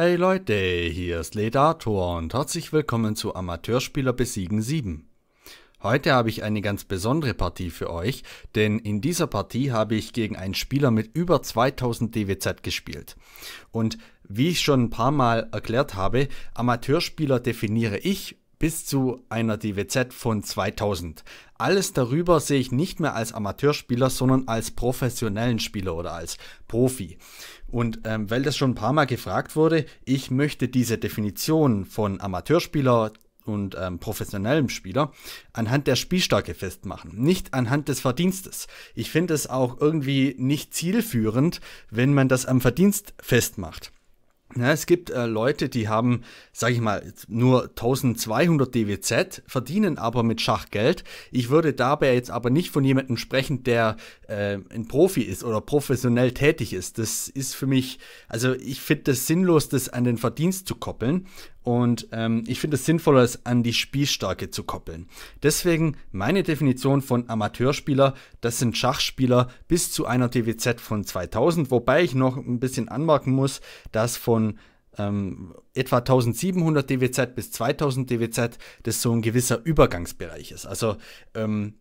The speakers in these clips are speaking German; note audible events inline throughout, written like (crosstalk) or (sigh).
Hey Leute, hier ist Ledator und herzlich willkommen zu Amateurspieler besiegen 7. Heute habe ich eine ganz besondere Partie für euch, denn in dieser Partie habe ich gegen einen Spieler mit über 2000 DWZ gespielt. Und wie ich schon ein paar Mal erklärt habe, Amateurspieler definiere ich bis zu einer DWZ von 2000. Alles darüber sehe ich nicht mehr als Amateurspieler, sondern als professionellen Spieler oder als Profi. Und ähm, weil das schon ein paar Mal gefragt wurde, ich möchte diese Definition von Amateurspieler und ähm, professionellem Spieler anhand der Spielstärke festmachen, nicht anhand des Verdienstes. Ich finde es auch irgendwie nicht zielführend, wenn man das am Verdienst festmacht. Ja, es gibt äh, Leute, die haben, sage ich mal, nur 1200 DWZ, verdienen aber mit Schach Geld. Ich würde dabei jetzt aber nicht von jemandem sprechen, der äh, ein Profi ist oder professionell tätig ist. Das ist für mich, also ich finde das sinnlos, das an den Verdienst zu koppeln. Und ähm, ich finde es sinnvoller, es an die Spielstärke zu koppeln. Deswegen meine Definition von Amateurspieler, das sind Schachspieler bis zu einer DWZ von 2000, wobei ich noch ein bisschen anmerken muss, dass von ähm, etwa 1700 DWZ bis 2000 DWZ das so ein gewisser Übergangsbereich ist. Also ähm,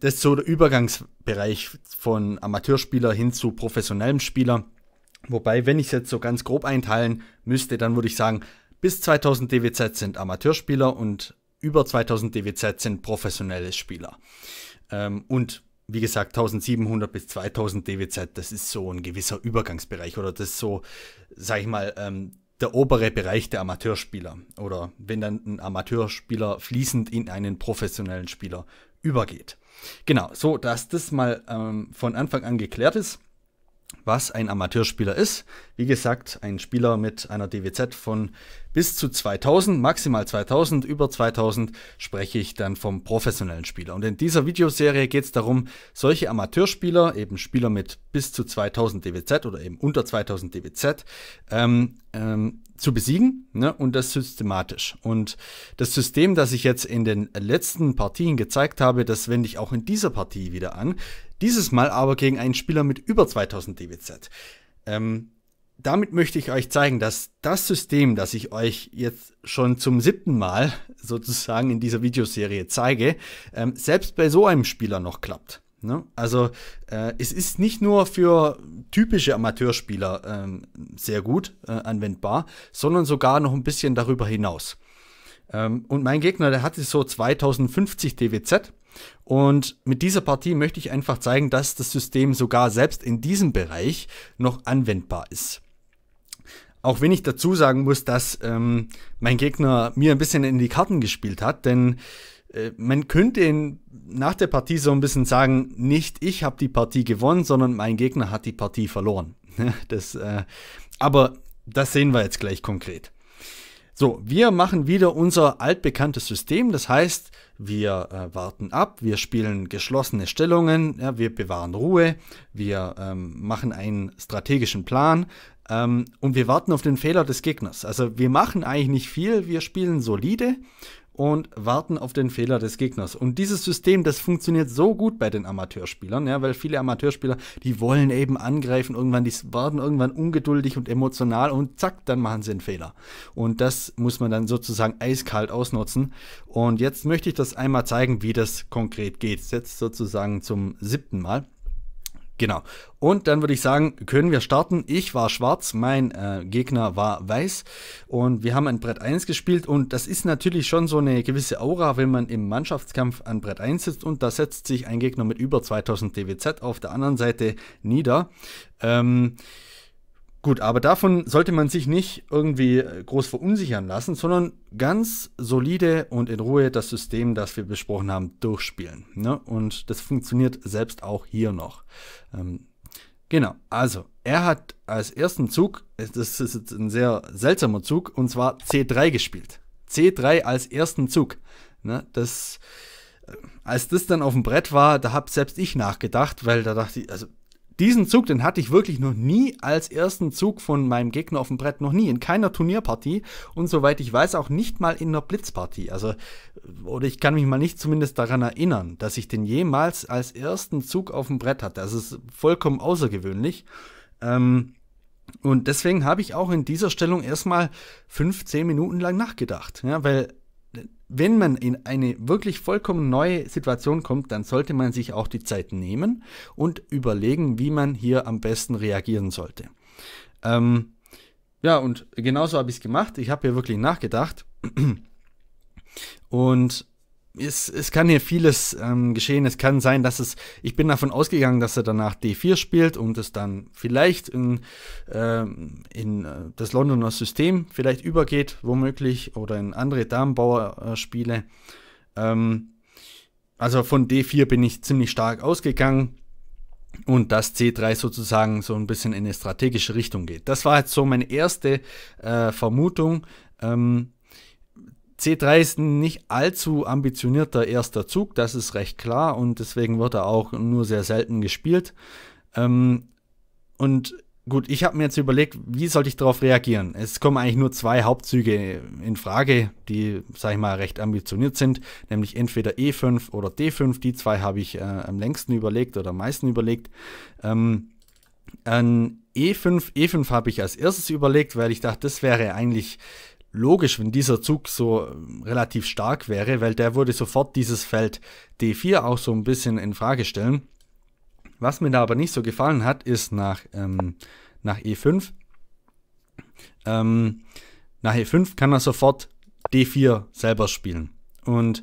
das ist so der Übergangsbereich von Amateurspieler hin zu professionellem Spieler. Wobei, wenn ich es jetzt so ganz grob einteilen müsste, dann würde ich sagen, bis 2000 DWZ sind Amateurspieler und über 2000 DWZ sind professionelle Spieler. Ähm, und wie gesagt, 1700 bis 2000 DWZ, das ist so ein gewisser Übergangsbereich oder das ist so, sag ich mal, ähm, der obere Bereich der Amateurspieler. Oder wenn dann ein Amateurspieler fließend in einen professionellen Spieler übergeht. Genau, so dass das mal ähm, von Anfang an geklärt ist was ein Amateurspieler ist. Wie gesagt, ein Spieler mit einer DWZ von bis zu 2000, maximal 2000, über 2000 spreche ich dann vom professionellen Spieler. Und in dieser Videoserie geht es darum, solche Amateurspieler, eben Spieler mit bis zu 2000 DWZ oder eben unter 2000 DWZ, ähm, ähm, zu besiegen ne? und das systematisch. Und das System, das ich jetzt in den letzten Partien gezeigt habe, das wende ich auch in dieser Partie wieder an. Dieses Mal aber gegen einen Spieler mit über 2000 DWZ. Ähm, damit möchte ich euch zeigen, dass das System, das ich euch jetzt schon zum siebten Mal (laughs) sozusagen in dieser Videoserie zeige, ähm, selbst bei so einem Spieler noch klappt. Ne? Also äh, es ist nicht nur für typische Amateurspieler ähm, sehr gut äh, anwendbar, sondern sogar noch ein bisschen darüber hinaus. Ähm, und mein Gegner, der hatte so 2050 DWZ. Und mit dieser Partie möchte ich einfach zeigen, dass das System sogar selbst in diesem Bereich noch anwendbar ist. Auch wenn ich dazu sagen muss, dass ähm, mein Gegner mir ein bisschen in die Karten gespielt hat, denn äh, man könnte in, nach der Partie so ein bisschen sagen, nicht ich habe die Partie gewonnen, sondern mein Gegner hat die Partie verloren. (laughs) das, äh, aber das sehen wir jetzt gleich konkret. So, wir machen wieder unser altbekanntes System, das heißt, wir äh, warten ab, wir spielen geschlossene Stellungen, ja, wir bewahren Ruhe, wir ähm, machen einen strategischen Plan, ähm, und wir warten auf den Fehler des Gegners. Also wir machen eigentlich nicht viel, wir spielen solide und warten auf den Fehler des Gegners. Und dieses System, das funktioniert so gut bei den Amateurspielern, ja, weil viele Amateurspieler, die wollen eben angreifen irgendwann, die warten irgendwann ungeduldig und emotional und zack, dann machen sie einen Fehler. Und das muss man dann sozusagen eiskalt ausnutzen. Und jetzt möchte ich das einmal zeigen, wie das konkret geht. Jetzt sozusagen zum siebten Mal. Genau. Und dann würde ich sagen, können wir starten. Ich war schwarz, mein äh, Gegner war weiß und wir haben an Brett 1 gespielt und das ist natürlich schon so eine gewisse Aura, wenn man im Mannschaftskampf an Brett 1 sitzt und da setzt sich ein Gegner mit über 2000 DWZ auf der anderen Seite nieder. Ähm, Gut, aber davon sollte man sich nicht irgendwie äh, groß verunsichern lassen, sondern ganz solide und in Ruhe das System, das wir besprochen haben, durchspielen. Ne? Und das funktioniert selbst auch hier noch. Ähm, genau, also er hat als ersten Zug, das ist jetzt ein sehr seltsamer Zug, und zwar C3 gespielt. C3 als ersten Zug. Ne? Das, äh, als das dann auf dem Brett war, da habe selbst ich nachgedacht, weil da dachte ich, also diesen Zug, den hatte ich wirklich noch nie als ersten Zug von meinem Gegner auf dem Brett, noch nie, in keiner Turnierpartie und soweit ich weiß auch nicht mal in einer Blitzpartie. Also, oder ich kann mich mal nicht zumindest daran erinnern, dass ich den jemals als ersten Zug auf dem Brett hatte. Das also, ist vollkommen außergewöhnlich. Ähm, und deswegen habe ich auch in dieser Stellung erstmal fünf, zehn Minuten lang nachgedacht. Ja, weil wenn man in eine wirklich vollkommen neue Situation kommt, dann sollte man sich auch die Zeit nehmen und überlegen, wie man hier am besten reagieren sollte. Ähm, ja, und genauso habe ich es gemacht. Ich habe hier wirklich nachgedacht. (clears throat) Und es, es kann hier vieles ähm, geschehen. Es kann sein, dass es, ich bin davon ausgegangen, dass er danach D4 spielt und es dann vielleicht in, ähm, in äh, das Londoner System vielleicht übergeht, womöglich, oder in andere Damenbauer äh, Spiele. Ähm, also von D4 bin ich ziemlich stark ausgegangen und dass C3 sozusagen so ein bisschen in eine strategische Richtung geht. Das war jetzt so meine erste äh, Vermutung. Ähm, C3 ist ein nicht allzu ambitionierter erster Zug, das ist recht klar und deswegen wird er auch nur sehr selten gespielt. Ähm, und gut, ich habe mir jetzt überlegt, wie sollte ich darauf reagieren? Es kommen eigentlich nur zwei Hauptzüge in Frage, die, sag ich mal, recht ambitioniert sind, nämlich entweder E5 oder D5. Die zwei habe ich äh, am längsten überlegt oder am meisten überlegt. Ähm, an E5, E5 habe ich als erstes überlegt, weil ich dachte, das wäre eigentlich logisch, wenn dieser Zug so ähm, relativ stark wäre, weil der würde sofort dieses Feld D4 auch so ein bisschen in Frage stellen. Was mir da aber nicht so gefallen hat, ist nach, ähm, nach E5. Ähm, nach E5 kann er sofort D4 selber spielen. Und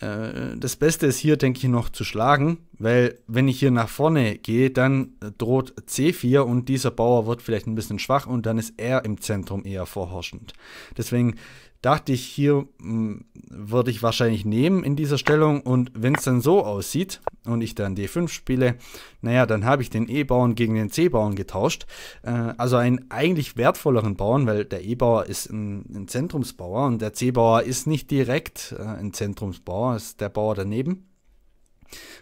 äh, das Beste ist hier, denke ich, noch zu schlagen, weil wenn ich hier nach vorne gehe, dann äh, droht C4 und dieser Bauer wird vielleicht ein bisschen schwach und dann ist er im Zentrum eher vorherrschend. Deswegen dachte ich, hier hm, würde ich wahrscheinlich nehmen in dieser Stellung. Und wenn es dann so aussieht und ich dann D5 spiele, naja, dann habe ich den E-Bauern gegen den C-Bauern getauscht. Äh, also einen eigentlich wertvolleren Bauern, weil der E-Bauer ist ein, ein, Zentrumsbauer und der C-Bauer ist nicht direkt äh, ein Zentrumsbauer, ist der Bauer daneben.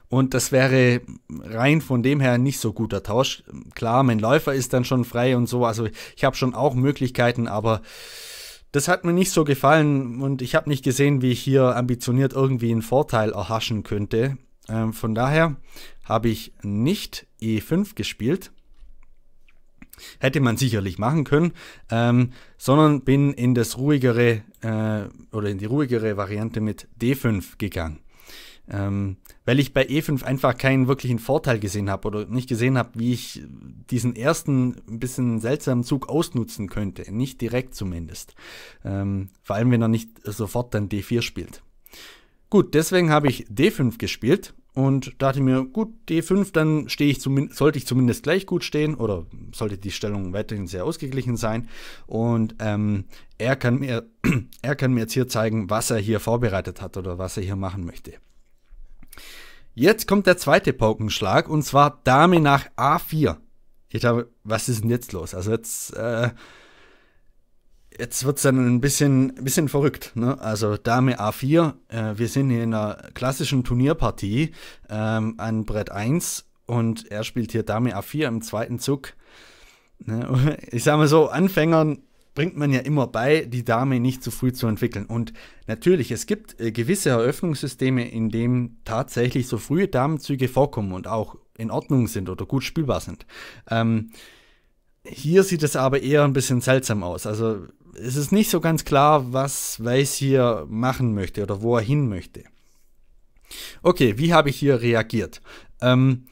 Und das wäre rein von dem her nicht so guter Tausch. Klar, mein Läufer ist dann schon frei und so. Also ich habe schon auch Möglichkeiten, aber das hat mir nicht so gefallen und ich habe nicht gesehen, wie ich hier ambitioniert irgendwie einen Vorteil erhaschen könnte. Ähm, von daher habe ich nicht E5 gespielt. Hätte man sicherlich machen können, ähm, sondern bin in das ruhigere äh, oder in die ruhigere Variante mit D5 gegangen. Ähm, weil ich bei E5 einfach keinen wirklichen Vorteil gesehen habe oder nicht gesehen habe, wie ich diesen ersten ein bisschen seltsamen Zug ausnutzen könnte. Nicht direkt zumindest. Ähm, vor allem, wenn er nicht sofort dann D4 spielt. Gut, deswegen habe ich D5 gespielt und dachte mir, gut, D5, dann stehe ich zumindest, sollte ich zumindest gleich gut stehen oder sollte die Stellung weiterhin sehr ausgeglichen sein. Und ähm, er, kann mir, (clears throat) er kann mir jetzt hier zeigen, was er hier vorbereitet hat oder was er hier machen möchte. Jetzt kommt der zweite Paukenschlag und zwar Dame nach A4. Ich dachte, was ist denn jetzt los? Also jetzt, äh, jetzt wird es dann ein bisschen, ein bisschen verrückt. Ne? Also Dame A4, äh, wir sind hier in einer klassischen Turnierpartie ähm, an Brett 1 und er spielt hier Dame A4 im zweiten Zug. Ne? (laughs) Ich sage mal so, Anfängern bringt man ja immer bei, die Dame nicht zu früh zu entwickeln. Und natürlich, es gibt äh, gewisse Eröffnungssysteme, in denen tatsächlich so frühe Damenzüge vorkommen und auch in Ordnung sind oder gut spielbar sind. Ähm, hier sieht es aber eher ein bisschen seltsam aus. Also es ist nicht so ganz klar, was Weiß hier machen möchte oder wo er hin möchte. Okay, wie habe ich hier reagiert? Ähm,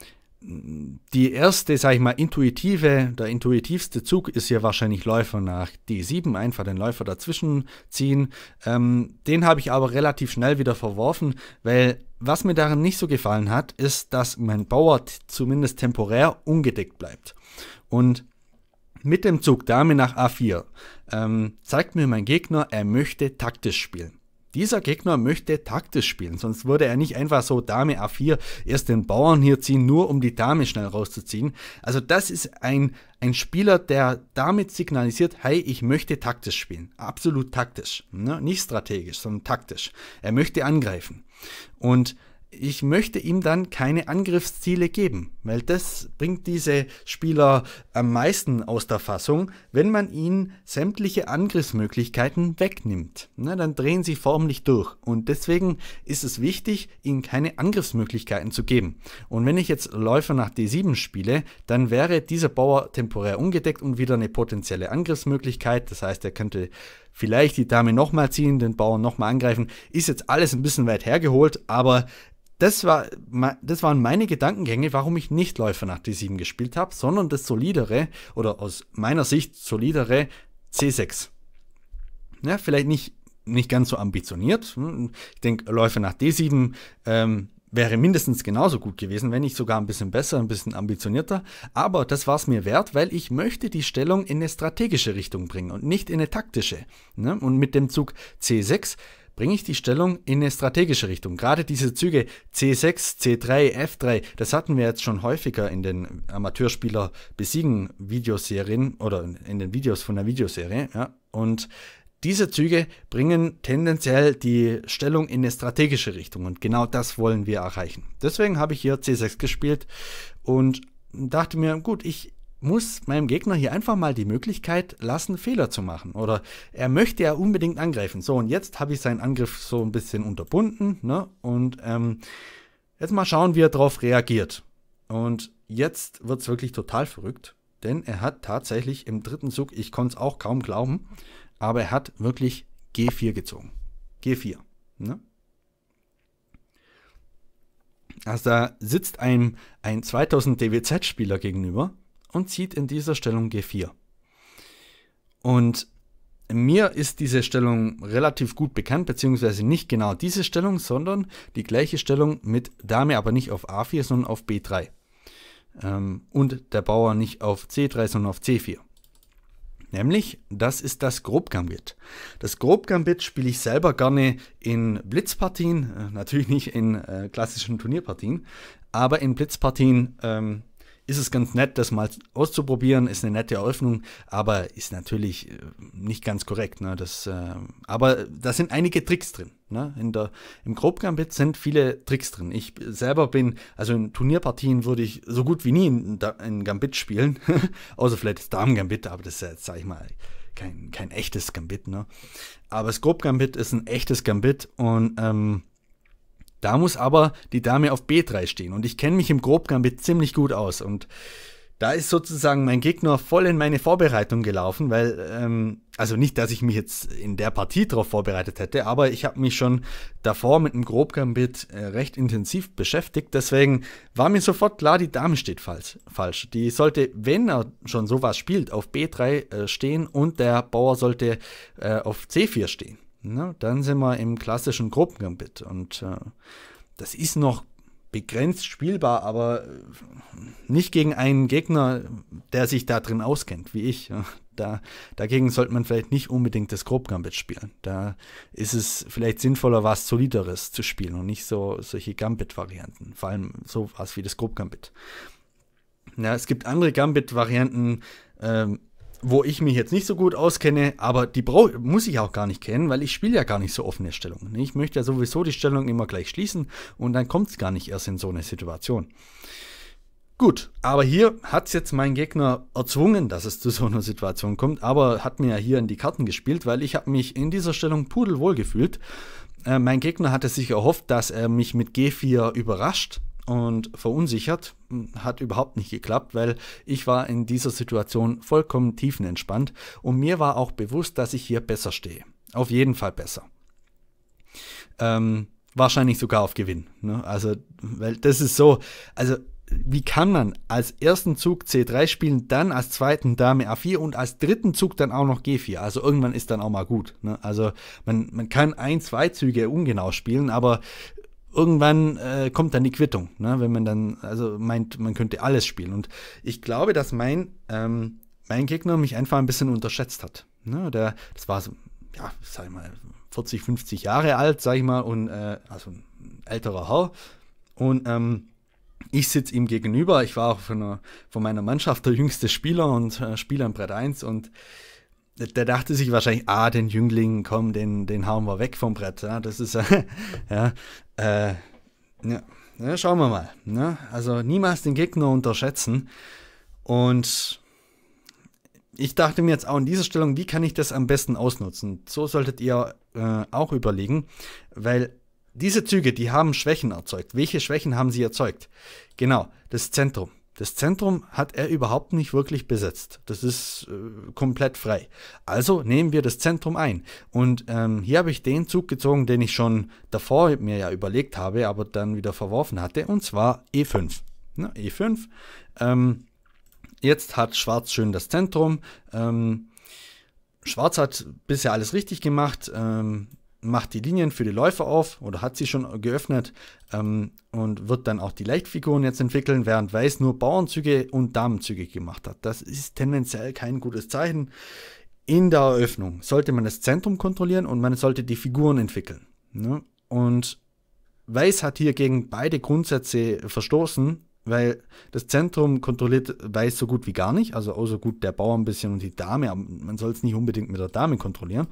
die erste, sag ich mal, intuitive, der intuitivste Zug ist hier wahrscheinlich Läufer nach D7, einfach den Läufer dazwischen ziehen. Ähm, den habe ich aber relativ schnell wieder verworfen, weil was mir daran nicht so gefallen hat, ist, dass mein Bauer zumindest temporär ungedeckt bleibt. Und mit dem Zug Dame nach A4 ähm, zeigt mir mein Gegner, er möchte taktisch spielen. Dieser Gegner möchte taktisch spielen, sonst würde er nicht einfach so Dame A4 erst den Bauern hier ziehen, nur um die Dame schnell rauszuziehen. Also das ist ein, ein Spieler, der damit signalisiert, hey, ich möchte taktisch spielen. Absolut taktisch. Ne? Nicht strategisch, sondern taktisch. Er möchte angreifen. Und ich möchte ihm dann keine Angriffsziele geben, weil das bringt diese Spieler am meisten aus der Fassung, wenn man ihnen sämtliche Angriffsmöglichkeiten wegnimmt. Na, dann drehen sie formlich durch und deswegen ist es wichtig, ihnen keine Angriffsmöglichkeiten zu geben. Und wenn ich jetzt Läufer nach D7 spiele, dann wäre dieser Bauer temporär ungedeckt und wieder eine potenzielle Angriffsmöglichkeit. Das heißt, er könnte vielleicht die Dame nochmal ziehen, den Bauern nochmal angreifen. Ist jetzt alles ein bisschen weit hergeholt, aber das, war, das waren meine Gedankengänge, warum ich nicht Läufer nach D7 gespielt habe, sondern das solidere oder aus meiner Sicht solidere C6. Ja, vielleicht nicht, nicht ganz so ambitioniert. Hm, ich denke, Läufer nach D7 ähm, wäre mindestens genauso gut gewesen, wenn nicht sogar ein bisschen besser, ein bisschen ambitionierter. Aber das war es mir wert, weil ich möchte die Stellung in eine strategische Richtung bringen und nicht in eine taktische. Ne? Und mit dem Zug C6 bringe ich die Stellung in eine strategische Richtung. Gerade diese Züge C6, C3, F3, das hatten wir jetzt schon häufiger in den Amateurspieler besiegen Videoserien oder in den Videos von der Videoserie. Ja. Und diese Züge bringen tendenziell die Stellung in eine strategische Richtung und genau das wollen wir erreichen. Deswegen habe ich hier C6 gespielt und dachte mir, gut, ich muss meinem Gegner hier einfach mal die Möglichkeit lassen, Fehler zu machen. Oder er möchte ja unbedingt angreifen. So, und jetzt habe ich seinen Angriff so ein bisschen unterbunden. Ne? Und ähm, jetzt mal schauen, wie er darauf reagiert. Und jetzt wird es wirklich total verrückt. Denn er hat tatsächlich im dritten Zug, ich konnte es auch kaum glauben, aber er hat wirklich G4 gezogen. G4. Ne? Also da sitzt einem ein 2000 DWZ-Spieler gegenüber und zieht in dieser Stellung G4. Und mir ist diese Stellung relativ gut bekannt, beziehungsweise nicht genau diese Stellung, sondern die gleiche Stellung mit Dame, aber nicht auf A4, sondern auf B3. Ähm, und der Bauer nicht auf C3, sondern auf C4. Nämlich, das ist das Grobgambit. Das Grobgambit spiele ich selber gerne in Blitzpartien, äh, natürlich nicht in äh, klassischen Turnierpartien, aber in Blitzpartien ähm, ist es ganz nett, das mal auszuprobieren, ist eine nette Eröffnung, aber ist natürlich äh, nicht ganz korrekt. Ne? Das, äh, aber da sind einige Tricks drin. Ne? In der, Im Grobgambit sind viele Tricks drin. Ich selber bin, also in Turnierpartien würde ich so gut wie nie in, in Gambit spielen, (laughs) außer vielleicht das Damen-Gambit, aber das ist jetzt, sag ich mal, kein, kein echtes Gambit. Ne? Aber das Grobgambit ist ein echtes Gambit und ähm, da muss aber die Dame auf B3 stehen und ich kenne mich im Grobgambit ziemlich gut aus und da ist sozusagen mein Gegner voll in meine Vorbereitung gelaufen, weil, ähm, also nicht, dass ich mich jetzt in der Partie darauf vorbereitet hätte, aber ich habe mich schon davor mit dem Grobgambit äh, recht intensiv beschäftigt, deswegen war mir sofort klar, die Dame steht falsch. falsch. Die sollte, wenn er schon sowas spielt, auf B3 äh, stehen und der Bauer sollte äh, auf C4 stehen. Ne? Dann sind wir im klassischen Gruppengambit. Und äh, das ist noch begrenzt spielbar, aber äh, nicht gegen einen Gegner, der sich da drin auskennt, wie ich. Da, dagegen sollte man vielleicht nicht unbedingt das Grob-Gambit spielen. Da ist es vielleicht sinnvoller, was Solideres zu spielen und nicht so solche Gambit-Varianten. Vor allem so was wie das Grob-Gambit. Ja, es gibt andere Gambit-Varianten, ähm, wo ich mich jetzt nicht so gut auskenne, aber die brauch, muss ich auch gar nicht kennen, weil ich spiele ja gar nicht so offene Stellungen. Ich möchte ja sowieso die Stellung immer gleich schließen und dann kommt es gar nicht erst in so eine Situation. Gut, aber hier hat es jetzt mein Gegner erzwungen, dass es zu so einer Situation kommt, aber hat mir ja hier in die Karten gespielt, weil ich habe mich in dieser Stellung pudelwohl gefühlt. Äh, mein Gegner hatte sich erhofft, dass er mich mit G4 überrascht, und verunsichert. Hat überhaupt nicht geklappt, weil ich war in dieser Situation vollkommen tiefenentspannt und mir war auch bewusst, dass ich hier besser stehe. Auf jeden Fall besser. Ähm, wahrscheinlich sogar auf Gewinn. Ne? Also, weil das ist so, also wie kann man als ersten Zug C3 spielen, dann als zweiten Dame A4 und als dritten Zug dann auch noch G4? Also irgendwann ist dann auch mal gut. Ne? Also man, man kann ein, zwei Züge ungenau spielen, aber irgendwann äh, kommt dann die Quittung, ne? wenn man dann also meint, man könnte alles spielen. Und ich glaube, dass mein, ähm, mein Gegner mich einfach ein bisschen unterschätzt hat. Ne? Der, das war so, ja, sag ich mal, 40, 50 Jahre alt, sag ich mal, und äh, also ein älterer Herr. Und ähm, ich sitze ihm gegenüber. Ich war auch von, einer, von meiner Mannschaft der jüngste Spieler und äh, Spieler im Brett 1 und der dachte sich wahrscheinlich, ah, den Jüngling, komm, den, den hauen wir weg vom Brett. Ja, das ist, (laughs) ja, äh, ja, ja, schauen wir mal. Ne? Also niemals den Gegner unterschätzen. Und ich dachte mir jetzt auch in dieser Stellung, wie kann ich das am besten ausnutzen? So solltet ihr äh, auch überlegen, weil diese Züge, die haben Schwächen erzeugt. Welche Schwächen haben sie erzeugt? Genau, das Zentrum. Das Zentrum hat er überhaupt nicht wirklich besetzt. Das ist äh, komplett frei. Also nehmen wir das Zentrum ein. Und ähm, hier habe ich den Zug gezogen, den ich schon davor mir ja überlegt habe, aber dann wieder verworfen hatte, und zwar E5. Na, E5. Ähm, jetzt hat Schwarz schön das Zentrum. Ähm, Schwarz hat bisher alles richtig gemacht. Ähm, macht die Linien für die Läufer auf oder hat sie schon geöffnet ähm, und wird dann auch die Leichtfiguren jetzt entwickeln, während Weiß nur Bauernzüge und Damenzüge gemacht hat. Das ist tendenziell kein gutes Zeichen. In der Eröffnung sollte man das Zentrum kontrollieren und man sollte die Figuren entwickeln. Ne? Und Weiß hat hier gegen beide Grundsätze verstoßen, weil das Zentrum kontrolliert Weiß so gut wie gar nicht, also außer gut der Bauer ein bisschen und die Dame, aber man soll es nicht unbedingt mit der Dame kontrollieren.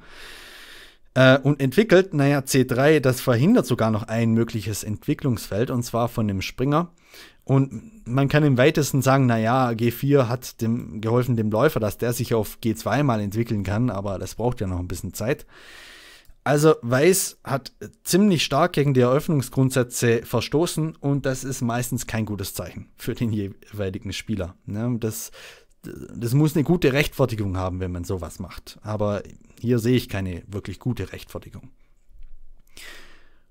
Äh, und entwickelt, naja, C3, das verhindert sogar noch ein mögliches Entwicklungsfeld, und zwar von dem Springer. Und man kann im weitesten sagen, naja, G4 hat dem, geholfen dem Läufer, dass der sich auf G2 mal entwickeln kann, aber das braucht ja noch ein bisschen Zeit. Also Weiß hat ziemlich stark gegen die Eröffnungsgrundsätze verstoßen und das ist meistens kein gutes Zeichen für den jeweiligen Spieler. Ne? Das das muss eine gute Rechtfertigung haben, wenn man sowas macht. Aber hier sehe ich keine wirklich gute Rechtfertigung.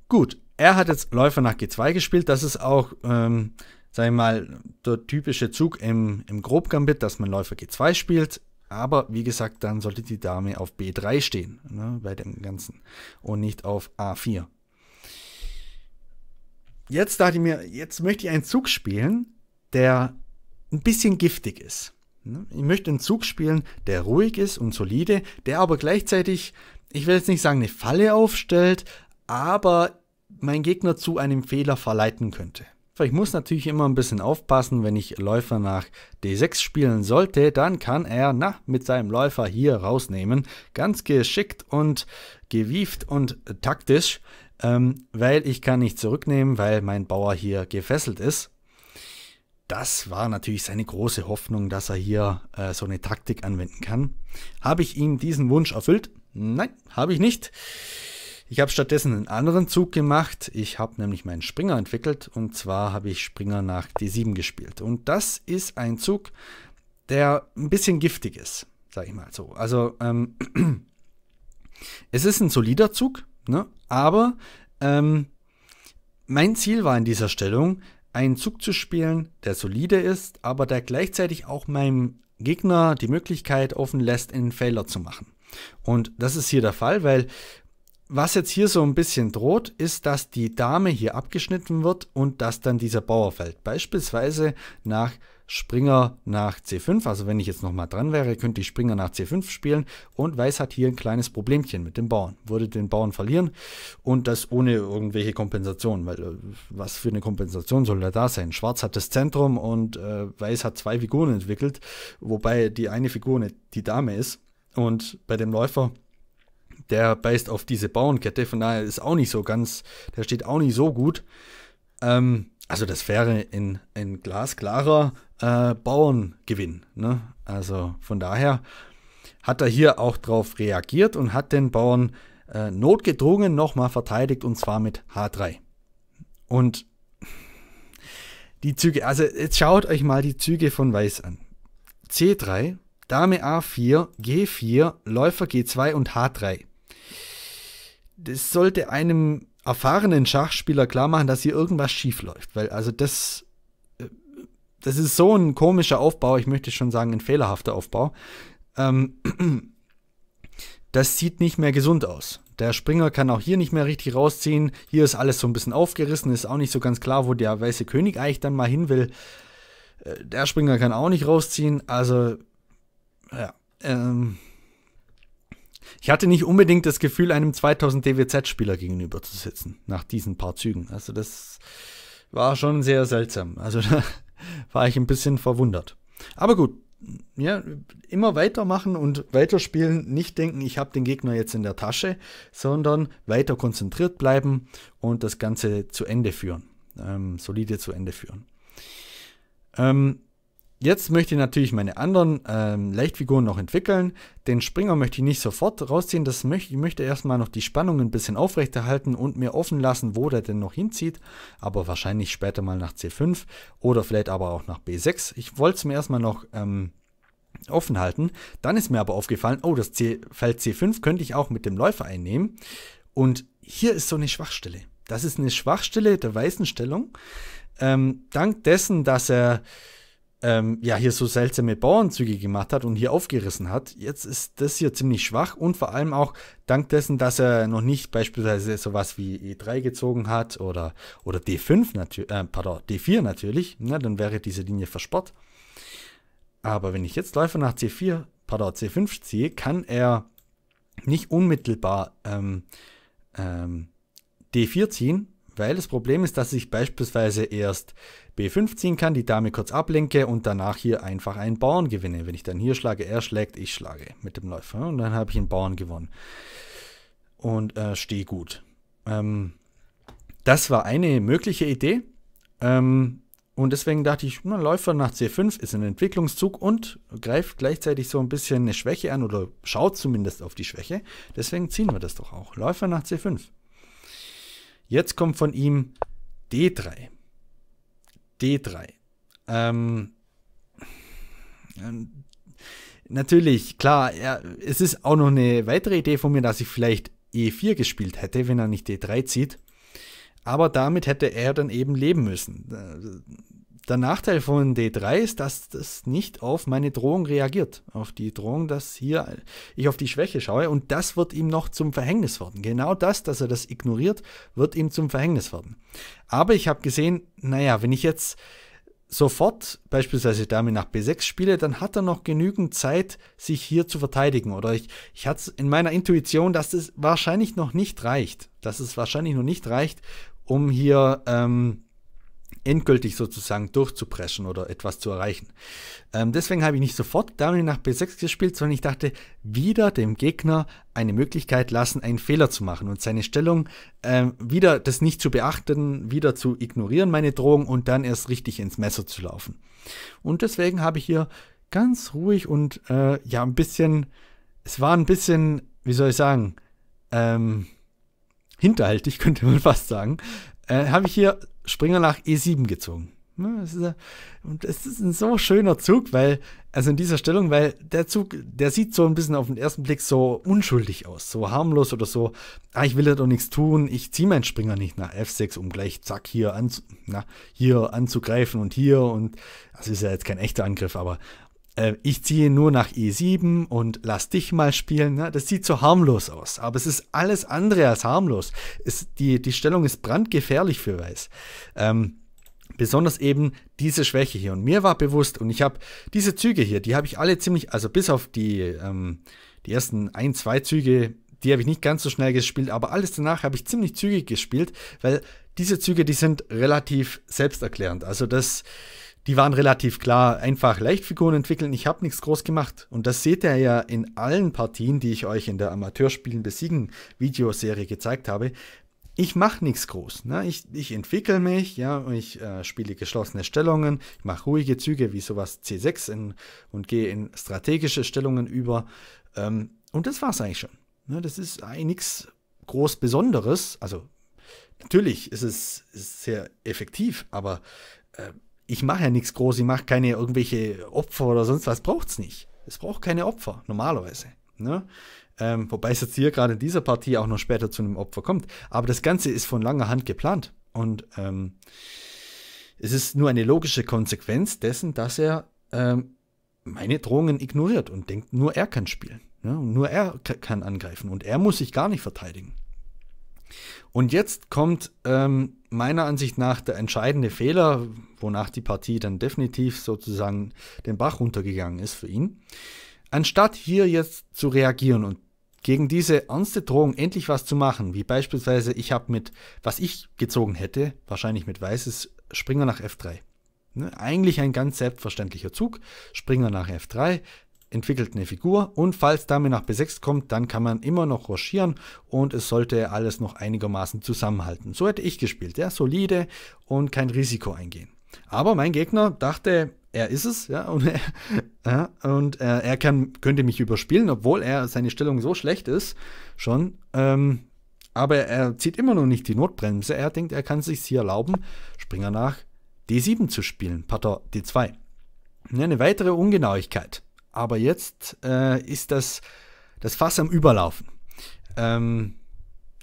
Gut, er hat jetzt Läufer nach G2 gespielt. Das ist auch, ähm, sagen wir mal, der typische Zug im, im Grobgambit, dass man Läufer G2 spielt. Aber wie gesagt, dann sollte die Dame auf B3 stehen, ne, bei dem Ganzen. Und nicht auf A4. Jetzt dachte ich mir, jetzt möchte ich einen Zug spielen, der ein bisschen giftig ist. Ne? Ich möchte einen Zug spielen, der ruhig ist und solide, der aber gleichzeitig, ich will jetzt nicht sagen, eine Falle aufstellt, aber mein Gegner zu einem Fehler verleiten könnte. Ich muss natürlich immer ein bisschen aufpassen, wenn ich Läufer nach D6 spielen sollte, dann kann er na, mit seinem Läufer hier rausnehmen. Ganz geschickt und gewieft und taktisch, ähm, weil ich kann nicht zurücknehmen, weil mein Bauer hier gefesselt ist das war natürlich seine große Hoffnung, dass er hier äh, so eine Taktik anwenden kann. Habe ich ihm diesen Wunsch erfüllt? Nein, habe ich nicht. Ich habe stattdessen einen anderen Zug gemacht. Ich habe nämlich meinen Springer entwickelt und zwar habe ich Springer nach D7 gespielt. Und das ist ein Zug, der ein bisschen giftig ist, sage ich mal so. Also ähm, (clears throat) es ist ein solider Zug, ne? aber ähm, mein Ziel war in dieser Stellung, einen Zug zu spielen, der solide ist, aber der gleichzeitig auch meinem Gegner die Möglichkeit offen lässt, einen Fehler zu machen. Und das ist hier der Fall, weil was jetzt hier so ein bisschen droht, ist, dass die Dame hier abgeschnitten wird und dass dann dieser Bauer fällt. Beispielsweise nach Springer nach C5. Also wenn ich jetzt nochmal dran wäre, könnte ich Springer nach C5 spielen. Und Weiß hat hier ein kleines Problemchen mit dem Bauern. Würde den Bauern verlieren und das ohne irgendwelche Kompensation. Weil äh, was für eine Kompensation soll da da sein? Schwarz hat das Zentrum und äh, Weiß hat zwei Figuren entwickelt, wobei die eine Figur die Dame ist. Und bei dem Läufer der beißt auf diese Bauernkette, von daher ist auch nicht so ganz, der steht auch nicht so gut. Ähm, also das wäre ein, ein glasklarer äh, Bauerngewinn. Ne? Also von daher hat er hier auch darauf reagiert und hat den Bauern äh, notgedrungen nochmal verteidigt und zwar mit H3. Und die Züge, also jetzt schaut euch mal die Züge von Weiß an. C3, Dame A4, G4, Läufer G2 und H3. Das sollte einem erfahrenen Schachspieler klar machen, dass hier irgendwas schief läuft, weil also das das ist so ein komischer Aufbau, ich möchte schon sagen, ein fehlerhafter Aufbau. Ähm, das sieht nicht mehr gesund aus. Der Springer kann auch hier nicht mehr richtig rausziehen. Hier ist alles so ein bisschen aufgerissen, ist auch nicht so ganz klar, wo der weiße König eigentlich dann mal hin will. Äh, der Springer kann auch nicht rausziehen, also ja. Ähm, ich hatte nicht unbedingt das Gefühl, einem 2000 DWZ-Spieler gegenüber zu sitzen, nach diesen paar Zügen. Also das war schon sehr seltsam. Also (laughs) war ich ein bisschen verwundert. Aber gut, ja, immer weitermachen und weiterspielen, nicht denken, ich habe den Gegner jetzt in der Tasche, sondern weiter konzentriert bleiben und das Ganze zu Ende führen, ähm, solide zu Ende führen. Ähm, Jetzt möchte ich natürlich meine anderen ähm, Leichtfiguren noch entwickeln. Den Springer möchte ich nicht sofort rausziehen. Das möchte, ich möchte erstmal noch die Spannung ein bisschen aufrechterhalten und mir offen lassen, wo der denn noch hinzieht. Aber wahrscheinlich später mal nach C5 oder vielleicht aber auch nach B6. Ich wollte es mir erstmal noch ähm, offen halten. Dann ist mir aber aufgefallen, oh, das C Feld C5 könnte ich auch mit dem Läufer einnehmen. Und hier ist so eine Schwachstelle. Das ist eine Schwachstelle der weißen Stellung. Ähm, dank dessen, dass er ähm, ja hier so seltsame Bauernzüge gemacht hat und hier aufgerissen hat. Jetzt ist das hier ziemlich schwach und vor allem auch dank dessen, dass er noch nicht beispielsweise sowas wie E3 gezogen hat oder, oder D5 natürlich, äh, pardon, D4 natürlich, ne, dann wäre diese Linie versperrt. Aber wenn ich jetzt Läufer nach C4, pardon, C5 ziehe, kann er nicht unmittelbar ähm, ähm, D4 ziehen, weil das Problem ist, dass ich beispielsweise erst B5 ziehen kann, die Dame kurz ablenke und danach hier einfach einen Bauern gewinne. Wenn ich dann hier schlage, er schlägt, ich schlage mit dem Läufer. Und dann habe ich einen Bauern gewonnen. Und äh, stehe gut. Ähm, das war eine mögliche Idee. Ähm, und deswegen dachte ich, na, Läufer nach C5 ist ein Entwicklungszug und greift gleichzeitig so ein bisschen eine Schwäche an oder schaut zumindest auf die Schwäche. Deswegen ziehen wir das doch auch. Läufer nach C5. Jetzt kommt von ihm D3. D3. Ähm, ähm, natürlich, klar, ja, es ist auch noch eine weitere Idee von mir, dass ich vielleicht E4 gespielt hätte, wenn er nicht D3 zieht. Aber damit hätte er dann eben leben müssen. Äh, der Nachteil von D3 ist, dass das nicht auf meine Drohung reagiert. Auf die Drohung, dass hier ich auf die Schwäche schaue und das wird ihm noch zum Verhängnis werden. Genau das, dass er das ignoriert, wird ihm zum Verhängnis werden. Aber ich habe gesehen, naja, wenn ich jetzt sofort beispielsweise Dame nach B6 spiele, dann hat er noch genügend Zeit, sich hier zu verteidigen. Oder ich, ich hatte in meiner Intuition, dass es wahrscheinlich noch nicht reicht. Dass es wahrscheinlich noch nicht reicht, um hier ähm, endgültig sozusagen durchzupreschen oder etwas zu erreichen. Ähm, deswegen habe ich nicht sofort Dame nach B6 gespielt, sondern ich dachte, wieder dem Gegner eine Möglichkeit lassen, einen Fehler zu machen und seine Stellung ähm, wieder das nicht zu beachten, wieder zu ignorieren, meine Drohung und dann erst richtig ins Messer zu laufen. Und deswegen habe ich hier ganz ruhig und äh, ja, ein bisschen, es war ein bisschen, wie soll ich sagen, ähm, hinterhältig, (laughs) könnte man fast sagen, äh, habe ich hier Springer nach E7 gezogen. Ne, und das ist ein so schöner Zug, weil, also in dieser Stellung, weil der Zug, der sieht so ein bisschen auf den ersten Blick so unschuldig aus, so harmlos oder so, ah, ich will ja doch nichts tun, ich ziehe meinen Springer nicht nach F6, um gleich zack hier, an, na, hier anzugreifen und hier und, das also ist ja jetzt kein echter Angriff, aber äh, ich ziehe nur nach E7 und lass dich mal spielen. Ne? Das sieht so harmlos aus, aber es ist alles andere als harmlos. Es, die, die Stellung ist brandgefährlich für Weiß. Ähm, besonders eben diese Schwäche hier. Und mir war bewusst, und ich habe diese Züge hier, die habe ich alle ziemlich, also bis auf die, ähm, die ersten ein, zwei Züge, die habe ich nicht ganz so schnell gespielt, aber alles danach habe ich ziemlich zügig gespielt, weil diese Züge, die sind relativ selbsterklärend. Also das die waren relativ klar, einfach Leichtfiguren entwickeln, ich habe nichts groß gemacht. Und das seht ihr ja in allen Partien, die ich euch in der Amateurspielen besiegen Videoserie gezeigt habe. Ich mache nichts groß. Ne? Ich, ich entwickle mich, ja, ich äh, spiele geschlossene Stellungen, ich mache ruhige Züge wie sowas C6 in, und gehe in strategische Stellungen über. Ähm, und das war es eigentlich schon. Ne? Das ist eigentlich nichts groß Besonderes. Also natürlich ist es ist sehr effektiv, aber äh, ich mache ja nichts groß, ich mache keine irgendwelche Opfer oder sonst was, braucht es nicht. Es braucht keine Opfer, normalerweise. Ne? Ähm, wobei es jetzt hier gerade in dieser Partie auch noch später zu einem Opfer kommt. Aber das Ganze ist von langer Hand geplant. Und ähm, es ist nur eine logische Konsequenz dessen, dass er ähm, meine Drohungen ignoriert und denkt, nur er kann spielen. Ne? Und nur er kann angreifen und er muss sich gar nicht verteidigen. Und jetzt kommt ähm, meiner Ansicht nach der entscheidende Fehler, wonach die Partie dann definitiv sozusagen den Bach runtergegangen ist für ihn. Anstatt hier jetzt zu reagieren und gegen diese ernste Drohung endlich was zu machen, wie beispielsweise ich habe mit, was ich gezogen hätte, wahrscheinlich mit weißes Springer nach F3. Ne? Eigentlich ein ganz selbstverständlicher Zug, Springer nach F3, entwickelt eine Figur und falls Dame nach B6 kommt, dann kann man immer noch rochieren und es sollte alles noch einigermaßen zusammenhalten. So hätte ich gespielt, ja, solide und kein Risiko eingehen. Aber mein Gegner dachte, er ist es, ja, und, er, (laughs) ja, und äh, er kann, könnte mich überspielen, obwohl er seine Stellung so schlecht ist, schon. Ähm, aber er zieht immer noch nicht die Notbremse. Er denkt, er kann sich hier erlauben, Springer nach D7 zu spielen, Pater D2. eine weitere Ungenauigkeit aber jetzt äh, ist das, das Fass am Überlaufen. Ähm,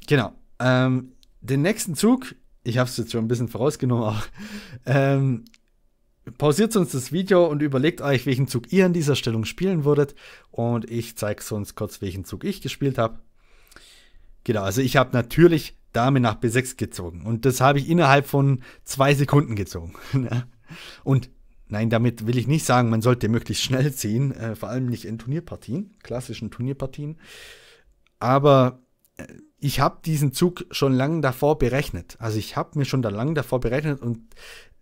genau. Ähm, den nächsten Zug, ich habe es jetzt schon ein bisschen vorausgenommen, auch, ähm, pausiert uns das Video und überlegt euch, welchen Zug ihr an dieser Stellung spielen würdet. Und ich zeige sonst kurz, welchen Zug ich gespielt habe. Genau, also ich habe natürlich Dame nach B6 gezogen. Und das habe ich innerhalb von zwei Sekunden gezogen. (laughs) und Nein, damit will ich nicht sagen, man sollte möglichst schnell ziehen, äh, vor allem nicht in Turnierpartien, klassischen Turnierpartien. Aber äh, ich habe diesen Zug schon lange davor berechnet. Also ich habe mir schon da lange davor berechnet und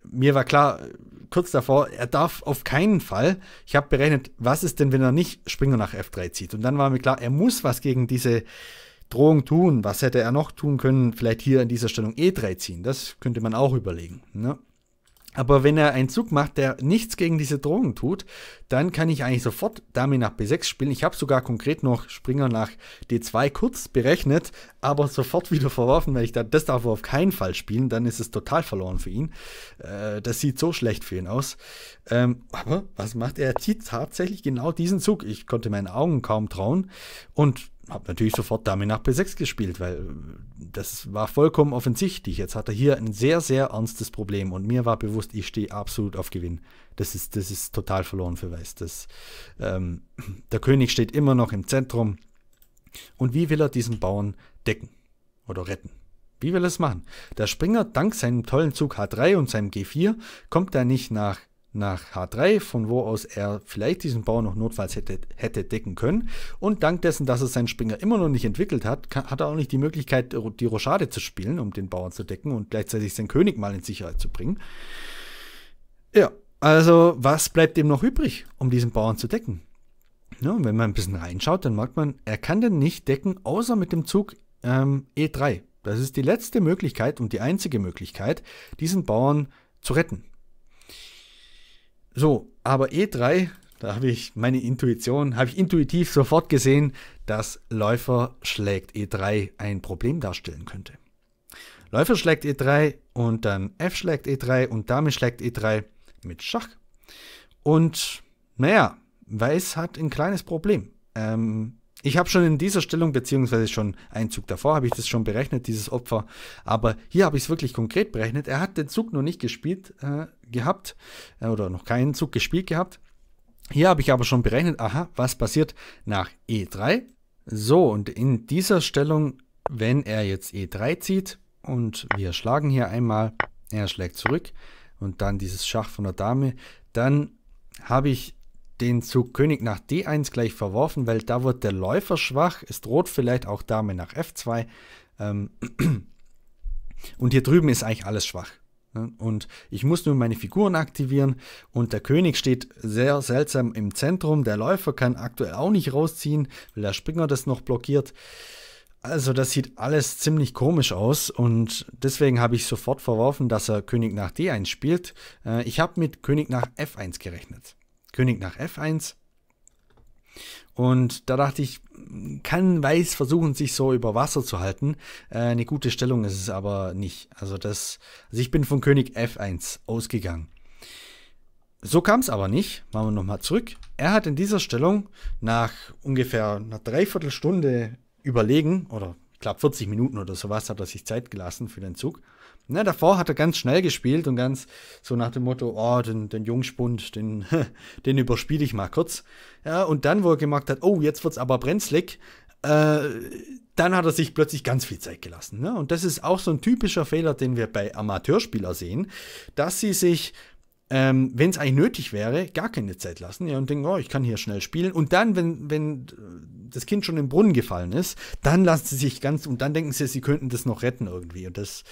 mir war klar, äh, kurz davor, er darf auf keinen Fall. Ich habe berechnet, was ist denn, wenn er nicht Springer nach F3 zieht? Und dann war mir klar, er muss was gegen diese Drohung tun. Was hätte er noch tun können? Vielleicht hier in dieser Stellung E3 ziehen. Das könnte man auch überlegen. Ne? Aber wenn er einen Zug macht, der nichts gegen diese Drogen tut, dann kann ich eigentlich sofort Dame nach B6 spielen. Ich habe sogar konkret noch Springer nach D2 kurz berechnet, aber sofort (laughs) wieder verworfen, weil ich da, das darf er auf keinen Fall spielen. Dann ist es total verloren für ihn. Äh, das sieht so schlecht für ihn aus. Ähm, aber was macht er? Er zieht tatsächlich genau diesen Zug. Ich konnte meinen Augen kaum trauen. Und habe natürlich sofort Dame nach B6 gespielt, weil das war vollkommen offensichtlich. Jetzt hat er hier ein sehr, sehr ernstes Problem und mir war bewusst, ich stehe absolut auf Gewinn. Das ist, das ist total verloren für Weiß. Das, ähm, (clears throat) der König steht immer noch im Zentrum. Und wie will er diesen Bauern decken oder retten? Wie will er es machen? Der Springer, dank seinem tollen Zug H3 und seinem G4, kommt er nicht nach nach H3, von wo aus er vielleicht diesen Bauern noch notfalls hätte, hätte decken können. Und dank dessen, dass er seinen Springer immer noch nicht entwickelt hat, kann, hat er auch nicht die Möglichkeit, die Rochade zu spielen, um den Bauern zu decken und gleichzeitig seinen König mal in Sicherheit zu bringen. Ja, also was bleibt ihm noch übrig, um diesen Bauern zu decken? Ja, wenn man ein bisschen reinschaut, dann merkt man, er kann den nicht decken, außer mit dem Zug ähm, E3. Das ist die letzte Möglichkeit und die einzige Möglichkeit, diesen Bauern zu retten. So, aber E3, da habe ich meine Intuition, habe ich intuitiv sofort gesehen, dass Läufer schlägt E3 ein Problem darstellen könnte. Läufer schlägt E3 und dann F schlägt E3 und Dame schlägt E3 mit Schach. Und naja, Weiß hat ein kleines Problem. Ähm, ich habe schon in dieser Stellung, beziehungsweise schon einen Zug davor, habe ich das schon berechnet, dieses Opfer. Aber hier habe ich es wirklich konkret berechnet. Er hat den Zug noch nicht gespielt äh, gehabt äh, oder noch keinen Zug gespielt gehabt. Hier habe ich aber schon berechnet, aha, was passiert nach E3. So, und in dieser Stellung, wenn er jetzt E3 zieht und wir schlagen hier einmal, er schlägt zurück und dann dieses Schach von der Dame, dann habe ich den Zug König nach D1 gleich verworfen, weil da wird der Läufer schwach. Es droht vielleicht auch Dame nach F2. Ähm (clears throat) und hier drüben ist eigentlich alles schwach. Ne? Und ich muss nur meine Figuren aktivieren und der König steht sehr seltsam im Zentrum. Der Läufer kann aktuell auch nicht rausziehen, weil der Springer das noch blockiert. Also das sieht alles ziemlich komisch aus und deswegen habe ich sofort verworfen, dass er König nach D1 spielt. Äh, ich habe mit König nach F1 gerechnet. König nach F1. Und da dachte ich, kann Weiß versuchen, sich so über Wasser zu halten. Äh, eine gute Stellung ist es aber nicht. Also, das, also ich bin von König F1 ausgegangen. So kam es aber nicht. Machen wir nochmal zurück. Er hat in dieser Stellung nach ungefähr einer Dreiviertelstunde überlegen, oder ich glaube 40 Minuten oder sowas, hat er sich Zeit gelassen für den Zug Ne, davor hat er ganz schnell gespielt und ganz so nach dem Motto, oh, den, den Jungspund, den, (laughs) den überspiele ich mal kurz. Ja, und dann, wo er gemerkt hat, oh, jetzt wird es aber brenzlig, äh, dann hat er sich plötzlich ganz viel Zeit gelassen. Ne? Und das ist auch so ein typischer Fehler, den wir bei Amateurspielern sehen, dass sie sich ähm, wenn es eigentlich nötig wäre, gar keine Zeit lassen ja, und denken, oh, ich kann hier schnell spielen. Und dann, wenn, wenn das Kind schon im Brunnen gefallen ist, dann lassen sie sich ganz und dann denken sie, sie könnten das noch retten irgendwie. Und das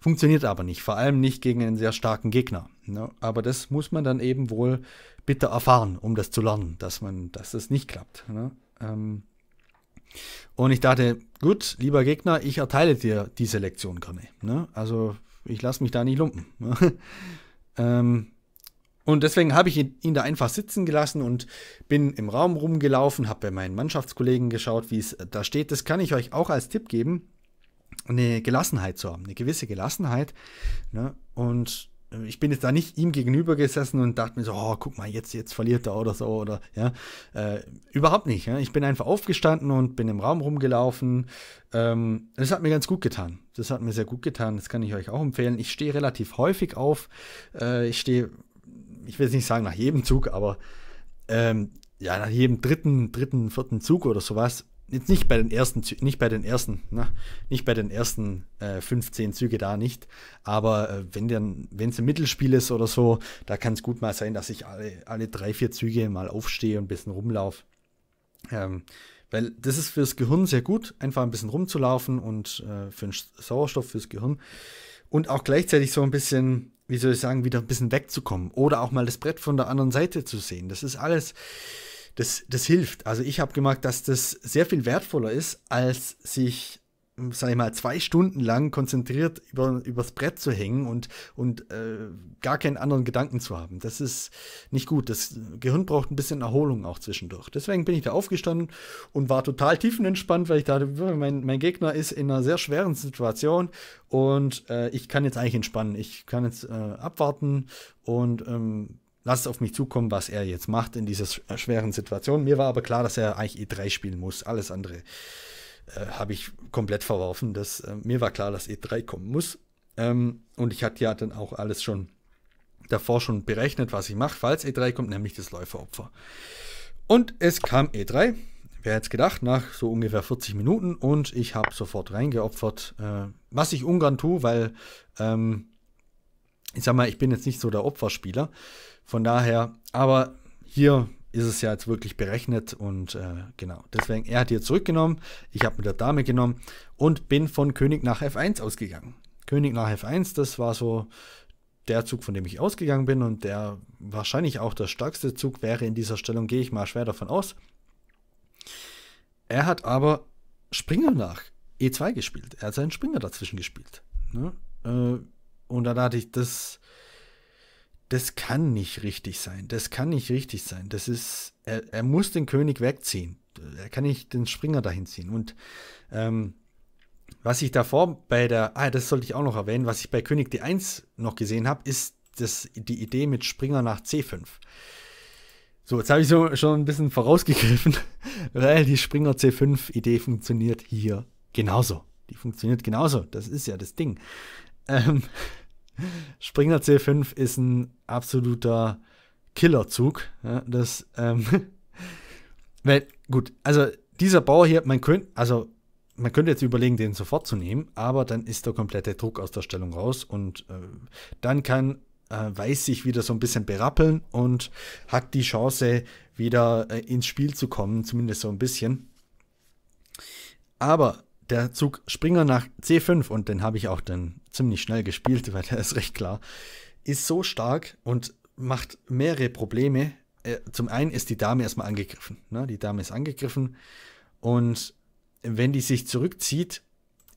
Funktioniert aber nicht, vor allem nicht gegen einen sehr starken Gegner. Ne? Aber das muss man dann eben wohl bitter erfahren, um das zu lernen, dass man, dass es das nicht klappt. Ne? Ähm, und ich dachte, gut, lieber Gegner, ich erteile dir diese Lektion gerne. Ne? Also ich lasse mich da nicht lumpen. Ne? (laughs) ähm, und deswegen habe ich ihn, ihn, da einfach sitzen gelassen und bin im Raum rumgelaufen, habe bei meinen Mannschaftskollegen geschaut, wie es da steht. Das kann ich euch auch als Tipp geben eine Gelassenheit zu haben, eine gewisse Gelassenheit. Ne? Und äh, ich bin jetzt da nicht ihm gegenüber gesessen und dachte mir so, oh, guck mal, jetzt, jetzt verliert er oder so oder ja. Äh, überhaupt nicht. Ja. Ich bin einfach aufgestanden und bin im Raum rumgelaufen. Ähm, das hat mir ganz gut getan. Das hat mir sehr gut getan. Das kann ich euch auch empfehlen. Ich stehe relativ häufig auf. Äh, ich stehe, ich will es nicht sagen nach jedem Zug, aber ähm, ja, nach jedem dritten, dritten, vierten Zug oder sowas jetzt nicht bei den ersten, nicht bei den ersten, na, ne, nicht bei den ersten äh, 15 Züge da nicht, aber äh, wenn dann, wenn es ein Mittelspiel ist oder so, da kann es gut mal sein, dass ich alle, alle drei, vier Züge mal aufstehe und ein bisschen rumlaufe. Ähm, weil das ist fürs Gehirn sehr gut, einfach ein bisschen rumzulaufen und äh, für den Sauerstoff fürs Gehirn und auch gleichzeitig so ein bisschen, wie soll ich sagen, wieder ein bisschen wegzukommen oder auch mal das Brett von der anderen Seite zu sehen. Das ist alles das, das hilft. Also ich habe gemerkt, dass das sehr viel wertvoller ist, als sich sag ich mal, zwei Stunden lang konzentriert über, übers Brett zu hängen und, und äh, gar keinen anderen Gedanken zu haben. Das ist nicht gut. Das Gehirn braucht ein bisschen Erholung auch zwischendurch. Deswegen bin ich da aufgestanden und war total tiefenentspannt, weil ich dachte, mein, mein Gegner ist in einer sehr schweren Situation und äh, ich kann jetzt eigentlich entspannen. Ich kann jetzt äh, abwarten und ähm, lasst auf mich zukommen, was er jetzt macht in dieser schweren Situation. Mir war aber klar, dass er eigentlich E3 spielen muss. Alles andere äh, habe ich komplett verworfen. Das, äh, mir war klar, dass E3 kommen muss. Ähm, und ich hatte ja dann auch alles schon davor schon berechnet, was ich mache, falls E3 kommt, nämlich das Läuferopfer. Und es kam E3. Wer hätte es gedacht, nach so ungefähr 40 Minuten und ich habe sofort reingeopfert, äh, was ich ungern tue, weil ähm, ich sag mal, ich bin jetzt nicht so der Opferspieler. Von daher, aber hier ist es ja jetzt wirklich berechnet und äh, genau. Deswegen, er hat hier zurückgenommen, ich habe mit der Dame genommen und bin von König nach F1 ausgegangen. König nach F1, das war so der Zug, von dem ich ausgegangen bin und der wahrscheinlich auch der stärkste Zug wäre in dieser Stellung, gehe ich mal schwer davon aus. Er hat aber Springer nach E2 gespielt. Er hat seinen Springer dazwischen gespielt. Ne? Äh, und dann hatte ich das das kann nicht richtig sein. Das kann nicht richtig sein. Das ist, er, er muss den König wegziehen. Er kann nicht den Springer dahin ziehen. Und ähm, was ich davor bei der, ah, das sollte ich auch noch erwähnen, was ich bei König D1 noch gesehen habe, ist das, die Idee mit Springer nach C5. So, jetzt habe ich so schon ein bisschen vorausgegriffen, (laughs) weil die Springer C5-Idee funktioniert hier genauso. Die funktioniert genauso. Das ist ja das Ding. Ähm, (laughs) Springer C5 ist ein absoluter Killerzug. Ja, das, ähm, (laughs) weil, gut, also dieser Bauer hier, man könnte, also man könnte jetzt überlegen, den sofort zu nehmen, aber dann ist der komplette Druck aus der Stellung raus und äh, dann kann äh, Weiß sich wieder so ein bisschen berappeln und hat die Chance, wieder äh, ins Spiel zu kommen, zumindest so ein bisschen. Aber der Zug Springer nach C5, und den habe ich auch dann ziemlich schnell gespielt, (laughs) weil der ist recht klar, ist so stark und macht mehrere Probleme. Äh, zum einen ist die Dame erstmal angegriffen. Ne? Die Dame ist angegriffen und wenn die sich zurückzieht,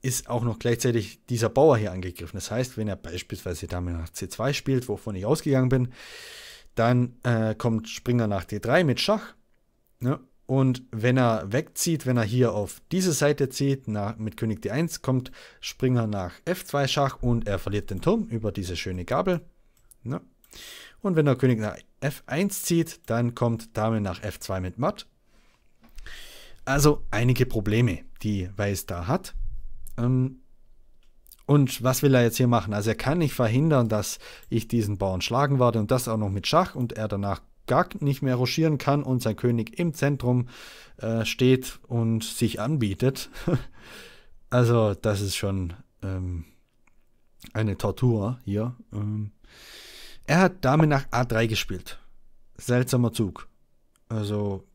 ist auch noch gleichzeitig dieser Bauer hier angegriffen. Das heißt, wenn er beispielsweise Dame nach C2 spielt, wovon ich ausgegangen bin, dann äh, kommt Springer nach D3 mit Schach. Ne? Und wenn er wegzieht, wenn er hier auf diese Seite zieht, nach, mit König D1 kommt Springer nach F2 Schach und er verliert den Turm über diese schöne Gabel. Ja. Ne? Und wenn der König nach F1 zieht, dann kommt Dame nach F2 mit Matt. Also einige Probleme, die Weiß da hat. Ähm, und was will er jetzt hier machen? Also er kann nicht verhindern, dass ich diesen Bauern schlagen werde und das auch noch mit Schach und er danach gar nicht mehr ruschieren kann und sein König im Zentrum äh, steht und sich anbietet. (laughs) also das ist schon ähm, eine Tortur hier. Ähm, er hat Dame nach A3 gespielt. Seltsamer Zug. Also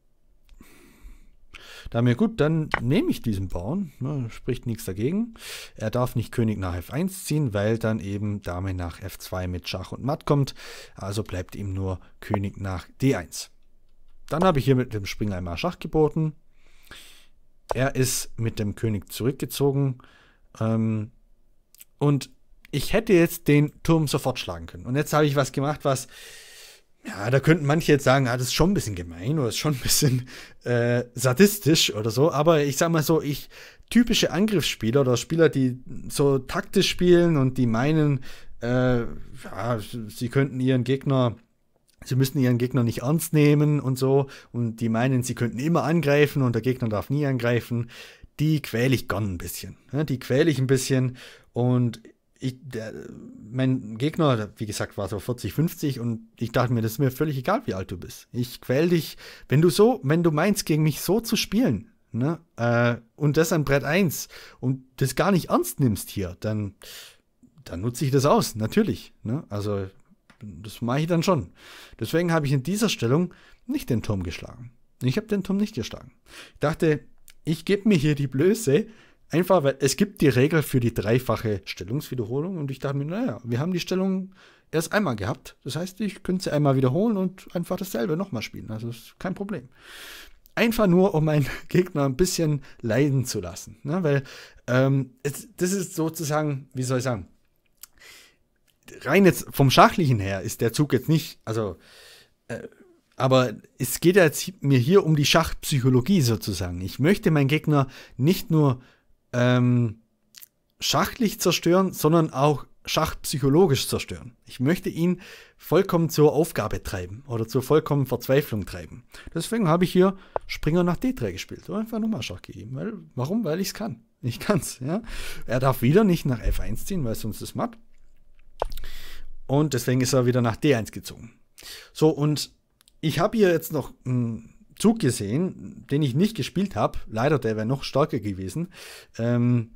da mir gut, dann nehme ich diesen Bauern. Ne, spricht nichts dagegen. Er darf nicht König nach F1 ziehen, weil dann eben Dame nach F2 mit Schach und Matt kommt. Also bleibt ihm nur König nach D1. Dann habe ich hier mit dem Springer einmal Schach geboten. Er ist mit dem König zurückgezogen. Ähm, und ich hätte jetzt den Turm sofort schlagen können. Und jetzt habe ich was gemacht, was ja, da könnten manche jetzt sagen, ah, das ist schon ein bisschen gemein oder ist schon ein bisschen äh, sadistisch oder so. Aber ich sag mal so, ich typische Angriffsspieler oder Spieler, die so taktisch spielen und die meinen, äh, ja, sie könnten ihren Gegner, sie müssten ihren Gegner nicht ernst nehmen und so und die meinen, sie könnten immer angreifen und der Gegner darf nie angreifen. Die quäle ich gern ein bisschen. Ja, ne? die quäle ich ein bisschen und ich, der, mein Gegner, wie gesagt, war so 40, 50 und ich dachte mir, das ist mir völlig egal, wie alt du bist. Ich quäl dich, wenn du so, wenn du meinst, gegen mich so zu spielen, ne, äh, und das an Brett 1 und das gar nicht ernst nimmst hier, dann, dann nutze ich das aus, natürlich, ne, also das mache ich dann schon. Deswegen habe ich in dieser Stellung nicht den Turm geschlagen. Ich habe den Turm nicht geschlagen. Ich dachte, ich gebe mir hier die Blöße, Einfach, weil es gibt die Regel für die dreifache Stellungswiederholung und ich dachte mir, naja, wir haben die Stellung erst einmal gehabt. Das heißt, ich könnte sie einmal wiederholen und einfach dasselbe nochmal spielen. Also ist kein Problem. Einfach nur, um meinen (laughs) Gegner ein bisschen leiden zu lassen. Ne? Weil ähm, es, das ist sozusagen, wie soll ich sagen, rein jetzt vom Schachlichen her ist der Zug jetzt nicht, also, äh, aber es geht ja jetzt mir hier um die Schachpsychologie sozusagen. Ich möchte meinen Gegner nicht nur ähm, schachlich zerstören, sondern auch schachpsychologisch zerstören. Ich möchte ihn vollkommen zur Aufgabe treiben oder zur vollkommen Verzweiflung treiben. Deswegen habe ich hier Springer nach D3 gespielt. Einfach nochmal Schach gegeben. Weil, warum? Weil ich es kann. Ich kann es. Ja? Er darf wieder nicht nach F1 ziehen, weil sonst ist matt. Und deswegen ist er wieder nach D1 gezogen. So, und ich habe hier jetzt noch ein hm, Zug gesehen, den ich nicht gespielt habe. Leider, der wäre noch stärker gewesen. Ähm,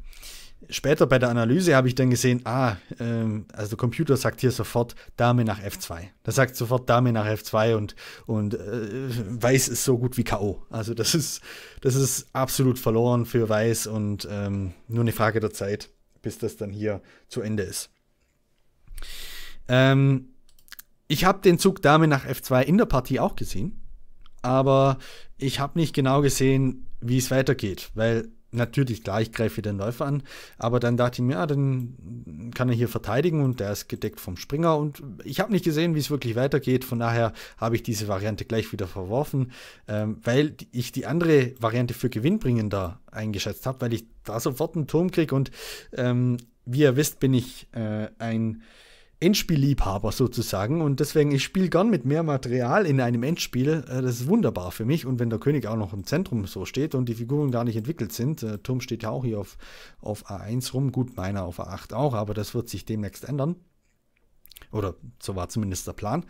später bei der Analyse habe ich dann gesehen, ah, ähm, also der Computer sagt hier sofort Dame nach F2. Der sagt sofort Dame nach F2 und, und äh, Weiß ist so gut wie K.O. Also das ist, das ist absolut verloren für Weiß und ähm, nur eine Frage der Zeit, bis das dann hier zu Ende ist. Ähm, ich habe den Zug Dame nach F2 in der Partie auch gesehen aber ich habe nicht genau gesehen, wie es weitergeht, weil natürlich, klar, ich greife den Läufer an, aber dann dachte ich mir, ja, ah, dann kann er hier verteidigen und der ist gedeckt vom Springer und ich habe nicht gesehen, wie es wirklich weitergeht, von daher habe ich diese Variante gleich wieder verworfen, ähm, weil ich die andere Variante für gewinnbringender eingeschätzt habe, weil ich da sofort einen Turm kriege und ähm, wie ihr wisst, bin ich äh, ein Endspielliebhaber sozusagen und deswegen, ich spiele gern mit mehr Material in einem Endspiel. Äh, das ist wunderbar für mich und wenn der König auch noch im Zentrum so steht und die Figuren gar nicht entwickelt sind, äh, Turm steht ja auch hier auf, auf A1 rum, gut, meiner auf A8 auch, aber das wird sich demnächst ändern. Oder so war zumindest der Plan.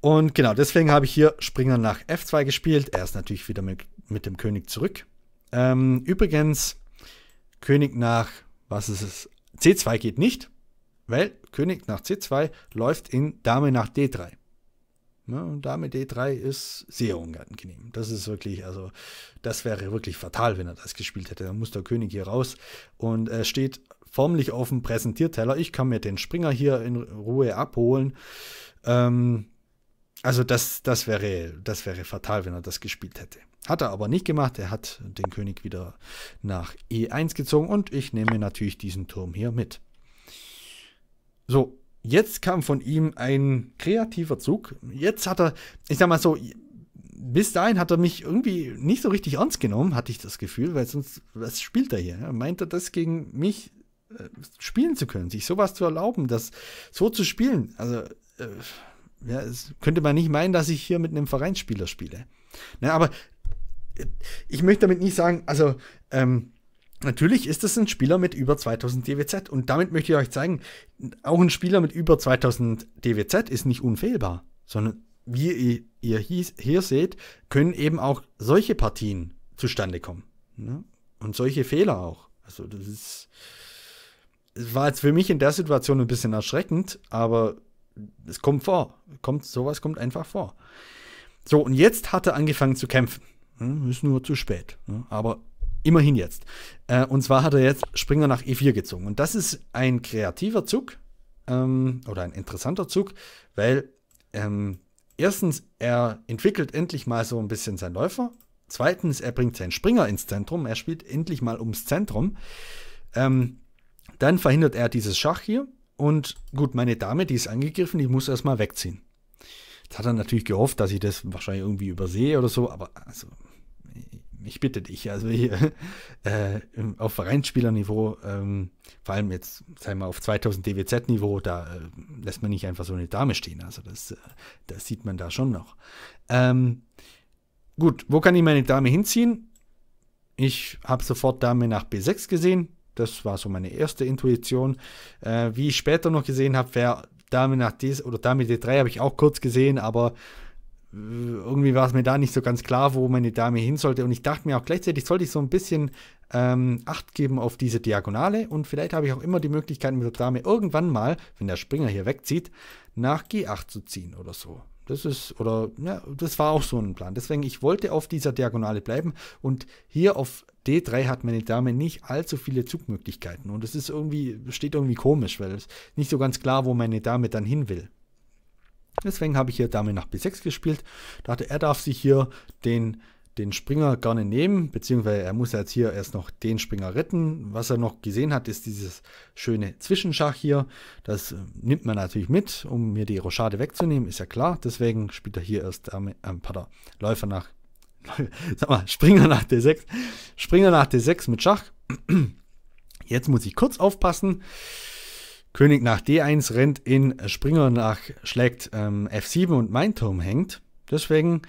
Und genau, deswegen habe ich hier Springer nach F2 gespielt. Er ist natürlich wieder mit, mit dem König zurück. Ähm, übrigens, König nach, was ist es? C2 geht nicht. Weil König nach C2 läuft in Dame nach D3. Ne, Dame D3 ist sehr unangenehm. Das ist wirklich, also das wäre wirklich fatal, wenn er das gespielt hätte. Dann muss der König hier raus und er steht formlich auf dem Präsentierteller. Ich kann mir den Springer hier in Ruhe abholen. Ähm, also das, das, wäre, das wäre fatal, wenn er das gespielt hätte. Hat er aber nicht gemacht. Er hat den König wieder nach E1 gezogen und ich nehme natürlich diesen Turm hier mit. So, jetzt kam von ihm ein kreativer Zug. Jetzt hat er, ich sag mal so, bis dahin hat er mich irgendwie nicht so richtig ernst genommen, hatte ich das Gefühl, weil sonst, was spielt er hier? Meint Er das gegen mich äh, spielen zu können, sich sowas zu erlauben, das so zu spielen. Also, äh, ja, es könnte man nicht meinen, dass ich hier mit einem Vereinsspieler spiele. Na, aber ich möchte damit nicht sagen, also, ähm, Natürlich ist das ein Spieler mit über 2000 DWZ und damit möchte ich euch zeigen, auch ein Spieler mit über 2000 DWZ ist nicht unfehlbar, sondern wie ihr hier seht, können eben auch solche Partien zustande kommen. Ne? Und solche Fehler auch. Also das ist, Es war jetzt für mich in der Situation ein bisschen erschreckend, aber es kommt vor. Kommt, sowas kommt einfach vor. So, und jetzt hat er angefangen zu kämpfen. Hm, ist nur zu spät. Ne? Aber Immerhin jetzt. Äh, und zwar hat er jetzt Springer nach E4 gezogen. Und das ist ein kreativer Zug ähm, oder ein interessanter Zug, weil ähm, erstens, er entwickelt endlich mal so ein bisschen seinen Läufer. Zweitens, er bringt seinen Springer ins Zentrum. Er spielt endlich mal ums Zentrum. Ähm, dann verhindert er dieses Schach hier. Und gut, meine Dame, die ist angegriffen, die muss erstmal wegziehen. Jetzt hat er natürlich gehofft, dass ich das wahrscheinlich irgendwie übersehe oder so, aber also, ich bitte dich, also hier (laughs) äh, auf Vereinsspielerniveau, ähm, vor allem jetzt, sagen wir auf 2000 DWZ-Niveau, da äh, lässt man nicht einfach so eine Dame stehen. Also das, äh, das sieht man da schon noch. Ähm, gut, wo kann ich meine Dame hinziehen? Ich habe sofort Dame nach B6 gesehen. Das war so meine erste Intuition. Äh, wie ich später noch gesehen habe, wäre Dame nach D oder Dame D3 habe ich auch kurz gesehen, aber irgendwie war es mir da nicht so ganz klar, wo meine Dame hin sollte. Und ich dachte mir auch gleichzeitig, sollte ich so ein bisschen ähm, Acht geben auf diese Diagonale. Und vielleicht habe ich auch immer die Möglichkeit, mit der Dame irgendwann mal, wenn der Springer hier wegzieht, nach G8 zu ziehen oder so. Das ist, oder, ja, das war auch so ein Plan. Deswegen, ich wollte auf dieser Diagonale bleiben und hier auf D3 hat meine Dame nicht allzu viele Zugmöglichkeiten. Und es ist irgendwie, steht irgendwie komisch, weil es nicht so ganz klar, wo meine Dame dann hin will. Deswegen habe ich hier Dame nach B6 gespielt. Dachte, er darf sich hier den, den Springer gerne nehmen, beziehungsweise er muss jetzt hier erst noch den Springer retten. Was er noch gesehen hat, ist dieses schöne Zwischenschach hier. Das äh, nimmt man natürlich mit, um mir die Rochade wegzunehmen, ist ja klar. Deswegen spielt er hier erst Dame, äh, pardon, Läufer nach, (laughs) sag mal, Springer nach D6. Springer nach D6 mit Schach. (clears throat) Jetzt muss ich kurz aufpassen. König nach D1 rennt in äh, Springer nach, schlägt ähm, F7 und mein Turm hängt. Deswegen,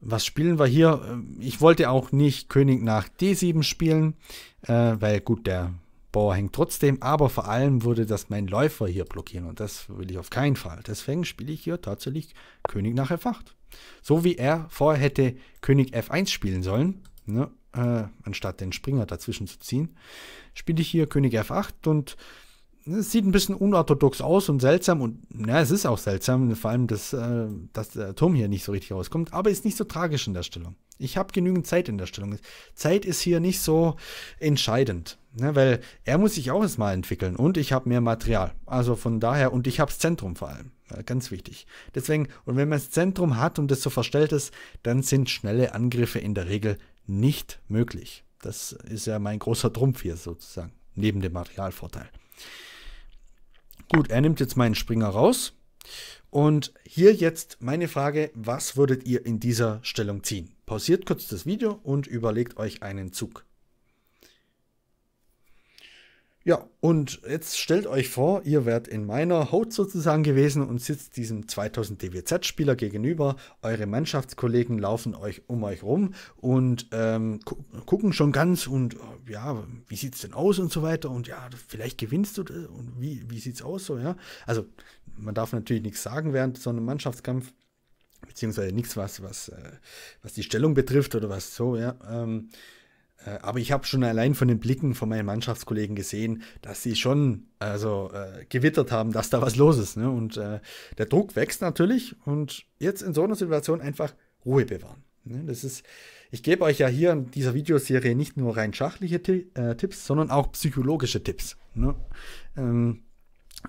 was spielen wir hier? Ähm, ich wollte auch nicht König nach D7 spielen, äh, weil gut, der Bauer hängt trotzdem, aber vor allem würde das mein Läufer hier blockieren und das will ich auf keinen Fall. Deswegen spiele ich hier tatsächlich König nach F8. So wie er vorher hätte König F1 spielen sollen, ne, äh, anstatt den Springer dazwischen zu ziehen, spiele ich hier König F8 und Ne, es sieht ein bisschen unorthodox aus und seltsam und na, es ist auch seltsam, vor allem, dass, äh, dass der Turm hier nicht so richtig rauskommt, aber ist nicht so tragisch in der Stellung. Ich habe genügend Zeit in der Stellung. Zeit ist hier nicht so entscheidend, ne, weil er muss sich auch erstmal entwickeln und ich habe mehr Material. Also von daher, und ich habe das Zentrum vor allem, ja, ganz wichtig. Deswegen, und wenn man das Zentrum hat und das so verstellt ist, dann sind schnelle Angriffe in der Regel nicht möglich. Das ist ja mein großer Trumpf hier sozusagen, neben dem Materialvorteil. Gut, er nimmt jetzt meinen Springer raus. Und hier jetzt meine Frage, was würdet ihr in dieser Stellung ziehen? Pausiert kurz das Video und überlegt euch einen Zug. Ja, und jetzt stellt euch vor, ihr wärt in meiner Haut sozusagen gewesen und sitzt diesem 2000 DWZ-Spieler gegenüber. Eure Mannschaftskollegen laufen euch um euch rum und ähm, gu gucken schon ganz und äh, ja, wie sieht's denn aus und so weiter und ja, vielleicht gewinnst du das und wie, wie sieht's aus so, ja. Also, man darf natürlich nichts sagen während so einem Mannschaftskampf beziehungsweise nichts, was, was, äh, was die Stellung betrifft oder was so, ja. Ähm, äh, aber ich habe schon allein von den Blicken von meinen Mannschaftskollegen gesehen, dass sie schon also äh, gewittert haben, dass da was los ist. Ne? Und äh, der Druck wächst natürlich und jetzt in so einer Situation einfach Ruhe bewahren. Ne? Das ist, ich gebe euch ja hier in dieser Videoserie nicht nur rein schachliche T äh, Tipps, sondern auch psychologische Tipps. Ne? Ähm,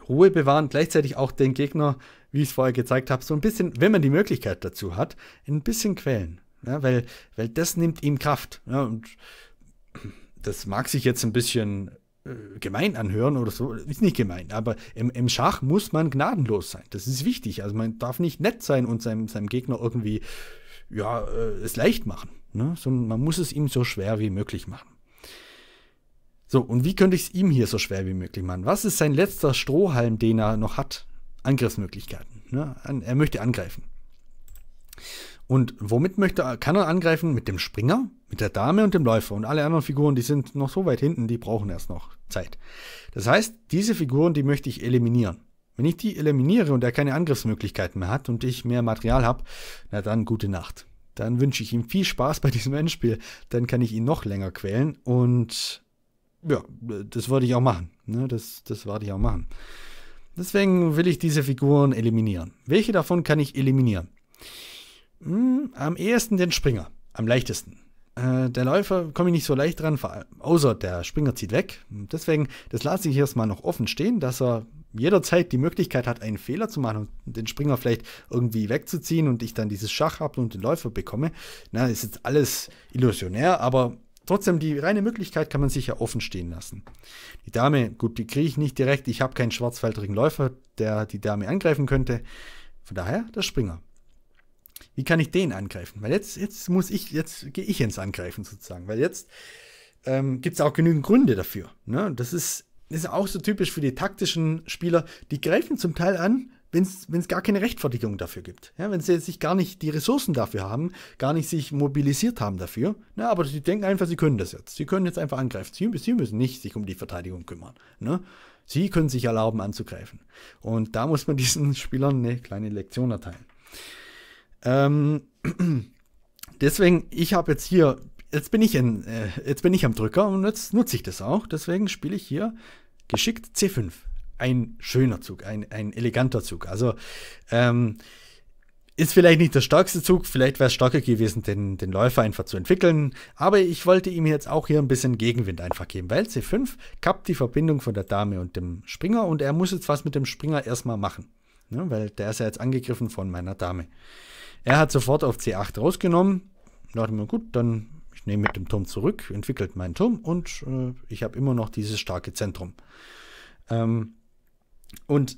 Ruhe bewahren, gleichzeitig auch den Gegner, wie ich es vorher gezeigt habe, so ein bisschen, wenn man die Möglichkeit dazu hat, ein bisschen quälen. Ja, weil, weil das nimmt ihm Kraft. Ja, und das mag sich jetzt ein bisschen äh, gemein anhören oder so, ist nicht gemein, aber im, im, Schach muss man gnadenlos sein. Das ist wichtig. Also man darf nicht nett sein und seinem, seinem Gegner irgendwie ja, äh, es leicht machen, ne? sondern man muss es ihm so schwer wie möglich machen. So, und wie könnte ich es ihm hier so schwer wie möglich machen? Was ist sein letzter Strohhalm, den er noch hat? Angriffsmöglichkeiten. Ne? Er möchte angreifen. Und womit möchte, kann er angreifen? Mit dem Springer, mit der Dame und dem Läufer. Und alle anderen Figuren, die sind noch so weit hinten, die brauchen erst noch Zeit. Das heißt, diese Figuren, die möchte ich eliminieren. Wenn ich die eliminiere und er keine Angriffsmöglichkeiten mehr hat und ich mehr Material habe, na dann gute Nacht. Dann wünsche ich ihm viel Spaß bei diesem Endspiel. Dann kann ich ihn noch länger quälen und ja, das würde ich auch machen. Ne? Das, das wollte ich auch machen. Deswegen will ich diese Figuren eliminieren. Welche davon kann ich eliminieren? Hm, am ehesten den Springer, am leichtesten. Äh, der Läufer komme ich nicht so leicht dran, außer der Springer zieht weg. Deswegen, das lasse ich erstmal noch offen stehen, dass er jederzeit die Möglichkeit hat, einen Fehler zu machen und den Springer vielleicht irgendwie wegzuziehen und ich dann dieses Schach habe und den Läufer bekomme. Na, ist jetzt alles illusionär, aber trotzdem die reine Möglichkeit kann man sich ja offen stehen lassen. Die Dame, gut, die kriege ich nicht direkt. Ich habe keinen schwarzfältigen Läufer, der die Dame angreifen könnte. Von daher der Springer. Wie kann ich den angreifen? Weil jetzt, jetzt muss ich, jetzt gehe ich ins Angreifen sozusagen, weil jetzt ähm, gibt es auch genügend Gründe dafür. Ne? Das ist, ist auch so typisch für die taktischen Spieler, die greifen zum Teil an, wenn es gar keine Rechtfertigung dafür gibt. Ja, wenn sie sich gar nicht die Ressourcen dafür haben, gar nicht sich mobilisiert haben dafür, na, ne? aber sie denken einfach, sie können das jetzt. Sie können jetzt einfach angreifen. Sie, sie müssen nicht sich um die Verteidigung kümmern. Ne? Sie können sich erlauben anzugreifen. Und da muss man (laughs) diesen Spielern eine kleine Lektion erteilen. Ähm, (clears throat) deswegen, ich habe jetzt hier, jetzt bin ich in, äh, jetzt bin ich am Drücker und jetzt nutze ich das auch. Deswegen spiele ich hier geschickt C5. Ein schöner Zug, ein, ein eleganter Zug. Also ähm, ist vielleicht nicht der stärkste Zug, vielleicht wäre es stärker gewesen, den, den Läufer einfach zu entwickeln. Aber ich wollte ihm jetzt auch hier ein bisschen Gegenwind einfach geben, weil C5 kappt die Verbindung von der Dame und dem Springer und er muss jetzt was mit dem Springer erstmal machen. Ne, weil der ist ja jetzt angegriffen von meiner Dame. Er hat sofort auf C8 rausgenommen. Da dachte mir, gut, dann ich nehme mit dem Turm zurück, entwickelt meinen Turm und äh, ich habe immer noch dieses starke Zentrum. Ähm, und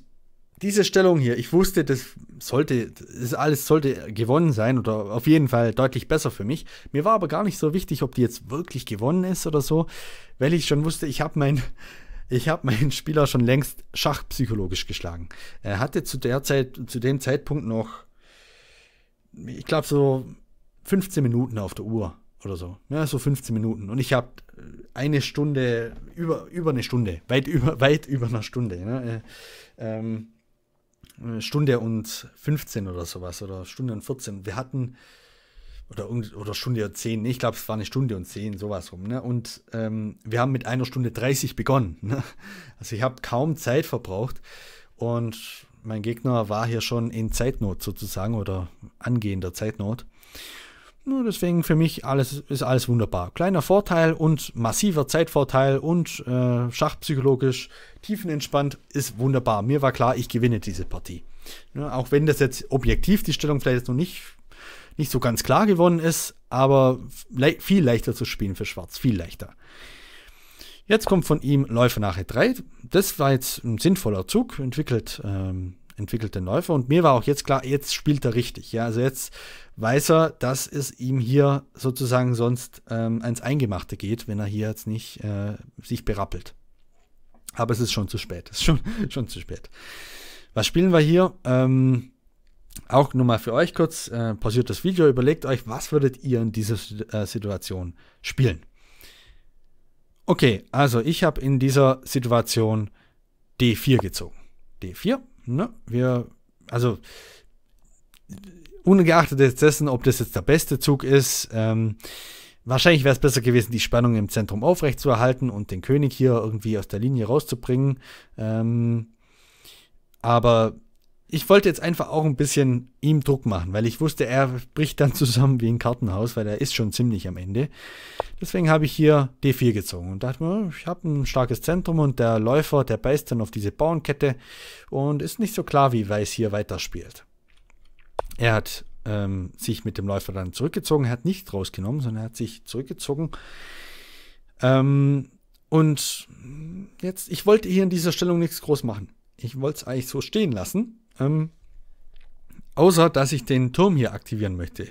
diese Stellung hier, ich wusste, das sollte, das alles sollte gewonnen sein oder auf jeden Fall deutlich besser für mich. Mir war aber gar nicht so wichtig, ob die jetzt wirklich gewonnen ist oder so, weil ich schon wusste, ich habe mein, ich habe meinen Spieler schon längst schachpsychologisch geschlagen. Er hatte zu der Zeit, zu dem Zeitpunkt noch ich glaube, so 15 Minuten auf der Uhr oder so. Ja, so 15 Minuten. Und ich habe äh, eine Stunde, über, über eine Stunde, weit über, (laughs) weit über einer Stunde. Ne? Äh, ähm, Stunde und 15 oder sowas oder Stunde und 14. Wir hatten oder, oder Stunde und 10, ne? ich glaube, es war eine Stunde und 10, sowas rum. Ne? Und ähm, wir haben mit einer Stunde 30 begonnen. (laughs) Ne? Also ich habe kaum Zeit verbraucht und mein Gegner war hier schon in Zeitnot sozusagen oder angehender Zeitnot. Nur deswegen für mich alles, ist alles wunderbar. Kleiner Vorteil und massiver Zeitvorteil und äh, schachpsychologisch tiefenentspannt ist wunderbar. Mir war klar, ich gewinne diese Partie. Ja, ne, auch wenn das jetzt objektiv die Stellung vielleicht jetzt noch nicht, nicht so ganz klar geworden ist, aber le viel leichter zu spielen für Schwarz, viel leichter. Jetzt kommt von ihm Läufer nach E3. Das war jetzt ein sinnvoller Zug, entwickelt, ähm, entwickelt den Läufer. Und mir war auch jetzt klar, jetzt spielt er richtig. Ja, also jetzt weiß er, dass es ihm hier sozusagen sonst ähm, ans Eingemachte geht, wenn er hier jetzt nicht äh, sich berappelt. Aber es ist schon zu spät. Es ist schon, (laughs) schon zu spät. Was spielen wir hier? Ähm, auch nur mal für euch kurz, äh, pausiert das Video, überlegt euch, was würdet ihr in dieser äh, Situation spielen? Okay, also ich habe in dieser Situation D4 gezogen. D4, ne? Wir, also ungeachtet dessen, ob das jetzt der beste Zug ist, ähm, wahrscheinlich wäre es besser gewesen, die Spannung im Zentrum aufrechtzuerhalten und den König hier irgendwie aus der Linie rauszubringen. Ähm, aber ich wollte jetzt einfach auch ein bisschen ihm Druck machen, weil ich wusste, er bricht dann (laughs) zusammen wie ein Kartenhaus, weil er ist schon ziemlich am Ende. Deswegen habe ich hier D4 gezogen und dachte mir, oh, ich habe ein starkes Zentrum und der Läufer, der beißt dann auf diese Bauernkette und ist nicht so klar, wie Weiß hier weiterspielt. Er hat ähm, sich mit dem Läufer dann zurückgezogen, er hat nicht rausgenommen, sondern er hat sich zurückgezogen. Ähm, und jetzt, ich wollte hier in dieser Stellung nichts groß machen. Ich wollte es eigentlich so stehen lassen ähm, außer dass ich den Turm hier aktivieren möchte.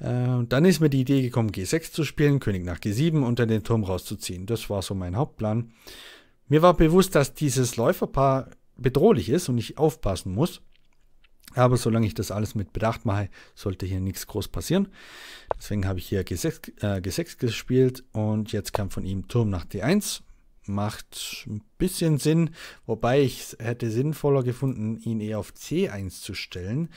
Äh, dann ist mir die Idee gekommen, G6 zu spielen, König nach G7 und dann den Turm rauszuziehen. Das war so mein Hauptplan. Mir war bewusst, dass dieses Läuferpaar bedrohlich ist und ich aufpassen muss. Aber solange ich das alles mit Bedacht mache, sollte hier nichts groß passieren. Deswegen habe ich hier G6, äh, G6 gespielt und jetzt kam von ihm Turm nach D1 macht ein bisschen Sinn, wobei ich hätte sinnvoller gefunden, ihn eher auf C1 zu stellen,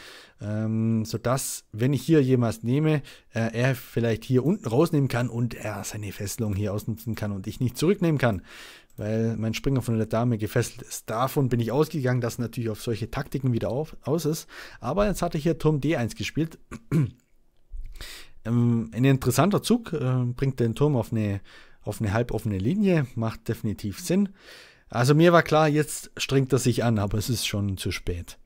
ähm, sodass, wenn ich hier jemals nehme, äh, er vielleicht hier unten rausnehmen kann und er seine Fesselung hier ausnutzen kann und ich nicht zurücknehmen kann, weil mein Springer von der Dame gefesselt ist. Davon bin ich ausgegangen, dass natürlich auf solche Taktiken wieder auf, aus ist, aber jetzt hatte ich hier Turm D1 gespielt. (clears throat) ähm, ein interessanter Zug äh, bringt den Turm auf eine auf eine halboffene Linie macht definitiv Sinn. Also mir war klar, jetzt strengt er sich an, aber es ist schon zu spät.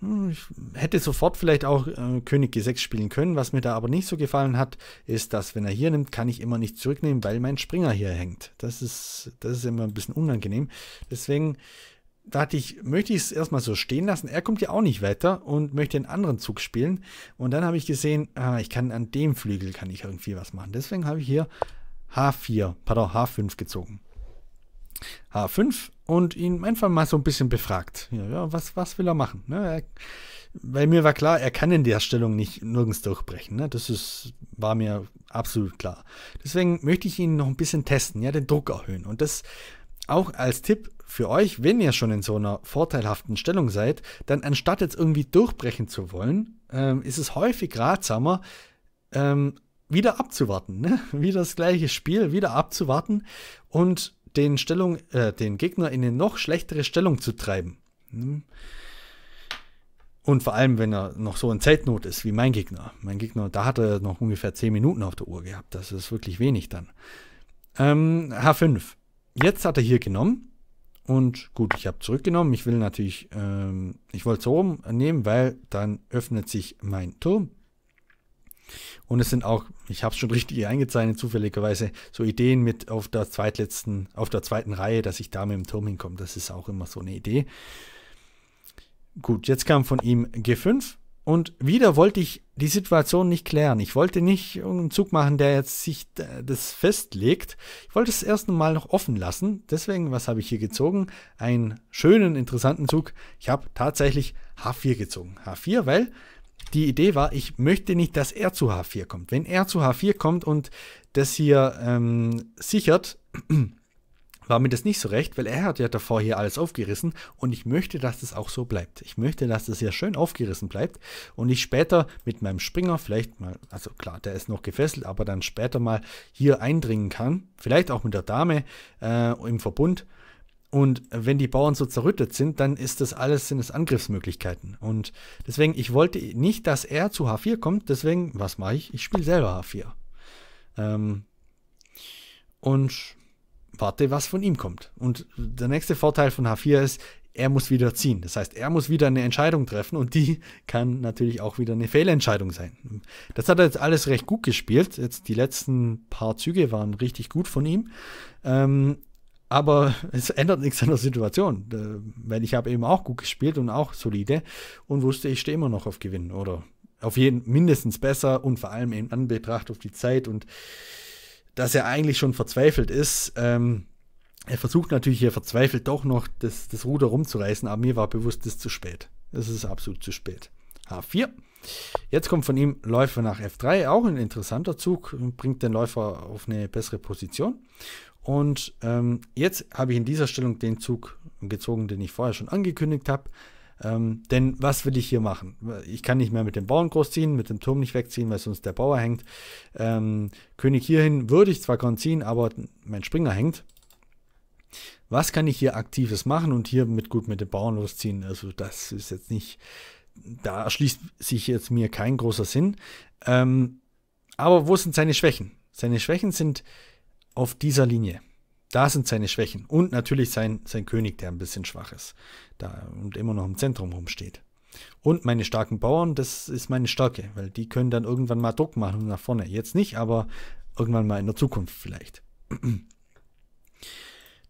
Hm, ich hätte sofort vielleicht auch äh, König G6 spielen können. Was mir da aber nicht so gefallen hat, ist, dass wenn er hier nimmt, kann ich immer nicht zurücknehmen, weil mein Springer hier hängt. Das ist, das ist immer ein bisschen unangenehm. Deswegen dachte ich, möchte ich es erstmal so stehen lassen. Er kommt ja auch nicht weiter und möchte einen anderen Zug spielen. Und dann habe ich gesehen, ah, ich kann an dem Flügel kann ich irgendwie was machen. Deswegen habe ich hier H4, pardon, H5 gezogen. H5 und ihn einfach mal so ein bisschen befragt. Ja, ja was, was will er machen? Ja, ne? er, weil mir war klar, er kann in der Stellung nicht nirgends durchbrechen. Ne? Das ist, war mir absolut klar. Deswegen möchte ich ihn noch ein bisschen testen, ja, den Druck erhöhen. Und das auch als Tipp für euch, wenn ihr schon in so einer vorteilhaften Stellung seid, dann anstatt jetzt irgendwie durchbrechen zu wollen, ähm, ist es häufig ratsamer, ähm, wieder abzuwarten. Ne? (laughs) wie das gleiche Spiel, wieder abzuwarten und den, Stellung, äh, den Gegner in eine noch schlechtere Stellung zu treiben. Hm? Und vor allem, wenn er noch so in Zeitnot ist wie mein Gegner. Mein Gegner, da hat er noch ungefähr 10 Minuten auf der Uhr gehabt. Das ist wirklich wenig dann. Ähm, H5. Jetzt hat er hier genommen. Und gut, ich habe zurückgenommen. Ich will natürlich, ähm, ich wollte so rumnehmen, weil dann öffnet sich mein Turm. Und es sind auch, ich habe es schon (laughs) richtig eingezeichnet, zufälligerweise, so Ideen mit auf der zweitletzten, auf der zweiten Reihe, dass ich da mit dem Turm hinkomme. Das ist auch immer so eine Idee. Gut, jetzt kam von ihm G5 und wieder wollte ich die Situation nicht klären. Ich wollte nicht irgendeinen Zug machen, der jetzt sich das festlegt. Ich wollte es erst einmal noch offen lassen. Deswegen, was habe ich hier gezogen? Einen schönen, interessanten Zug. Ich habe tatsächlich H4 gezogen. H4, weil die Idee war, ich möchte nicht, dass er zu H4 kommt. Wenn er zu H4 kommt und das hier ähm, sichert, (clears throat) war mir das nicht so recht, weil er hat ja davor hier alles aufgerissen und ich möchte, dass das auch so bleibt. Ich möchte, dass das hier schön aufgerissen bleibt und ich später mit meinem Springer vielleicht mal, also klar, der ist noch gefesselt, aber dann später mal hier eindringen kann, vielleicht auch mit der Dame äh, im Verbund und wenn die Bauern so zerrüttet sind, dann ist das alles, sind es Angriffsmöglichkeiten. Und deswegen, ich wollte nicht, dass er zu H4 kommt, deswegen, was mache ich? Ich spiele selber H4. Ähm, und warte, was von ihm kommt. Und der nächste Vorteil von H4 ist, er muss wieder ziehen. Das heißt, er muss wieder eine Entscheidung treffen und die (laughs) kann natürlich auch wieder eine Fehlentscheidung sein. Das hat er jetzt alles recht gut gespielt. Jetzt die letzten paar Züge waren richtig gut von ihm. Ähm, aber (laughs) es ändert nichts an der Situation, weil ich habe eben auch gut gespielt und auch solide und wusste, ich stehe immer noch auf Gewinn oder auf jeden mindestens besser und vor allem in Anbetracht auf die Zeit und dass er eigentlich schon verzweifelt ist. Ähm, er versucht natürlich hier verzweifelt doch noch das, das Ruder rumzureißen, aber mir war bewusst, es ist zu spät. Es ist absolut zu spät. H4. Jetzt kommt von ihm Läufer nach F3, auch ein interessanter Zug, bringt den Läufer auf eine bessere Position. Und ähm, jetzt habe ich in dieser Stellung den Zug gezogen, den ich vorher schon angekündigt habe. Ähm, denn was will ich hier machen? Ich kann nicht mehr mit dem Bauern großziehen, mit dem Turm nicht wegziehen, weil sonst der Bauer hängt. Ähm, König hierhin würde ich zwar ziehen, aber mein Springer hängt. Was kann ich hier aktives machen und hier mit gut mit dem Bauern losziehen? Also das ist jetzt nicht, da erschließt sich jetzt mir kein großer Sinn. Ähm, aber wo sind seine Schwächen? Seine Schwächen sind auf dieser Linie. Da sind seine Schwächen. Und natürlich sein, sein König, der ein bisschen schwach ist. Da und immer noch im Zentrum rumsteht. Und meine starken Bauern, das ist meine Stärke, weil die können dann irgendwann mal Druck machen nach vorne. Jetzt nicht, aber irgendwann mal in der Zukunft vielleicht. (clears throat)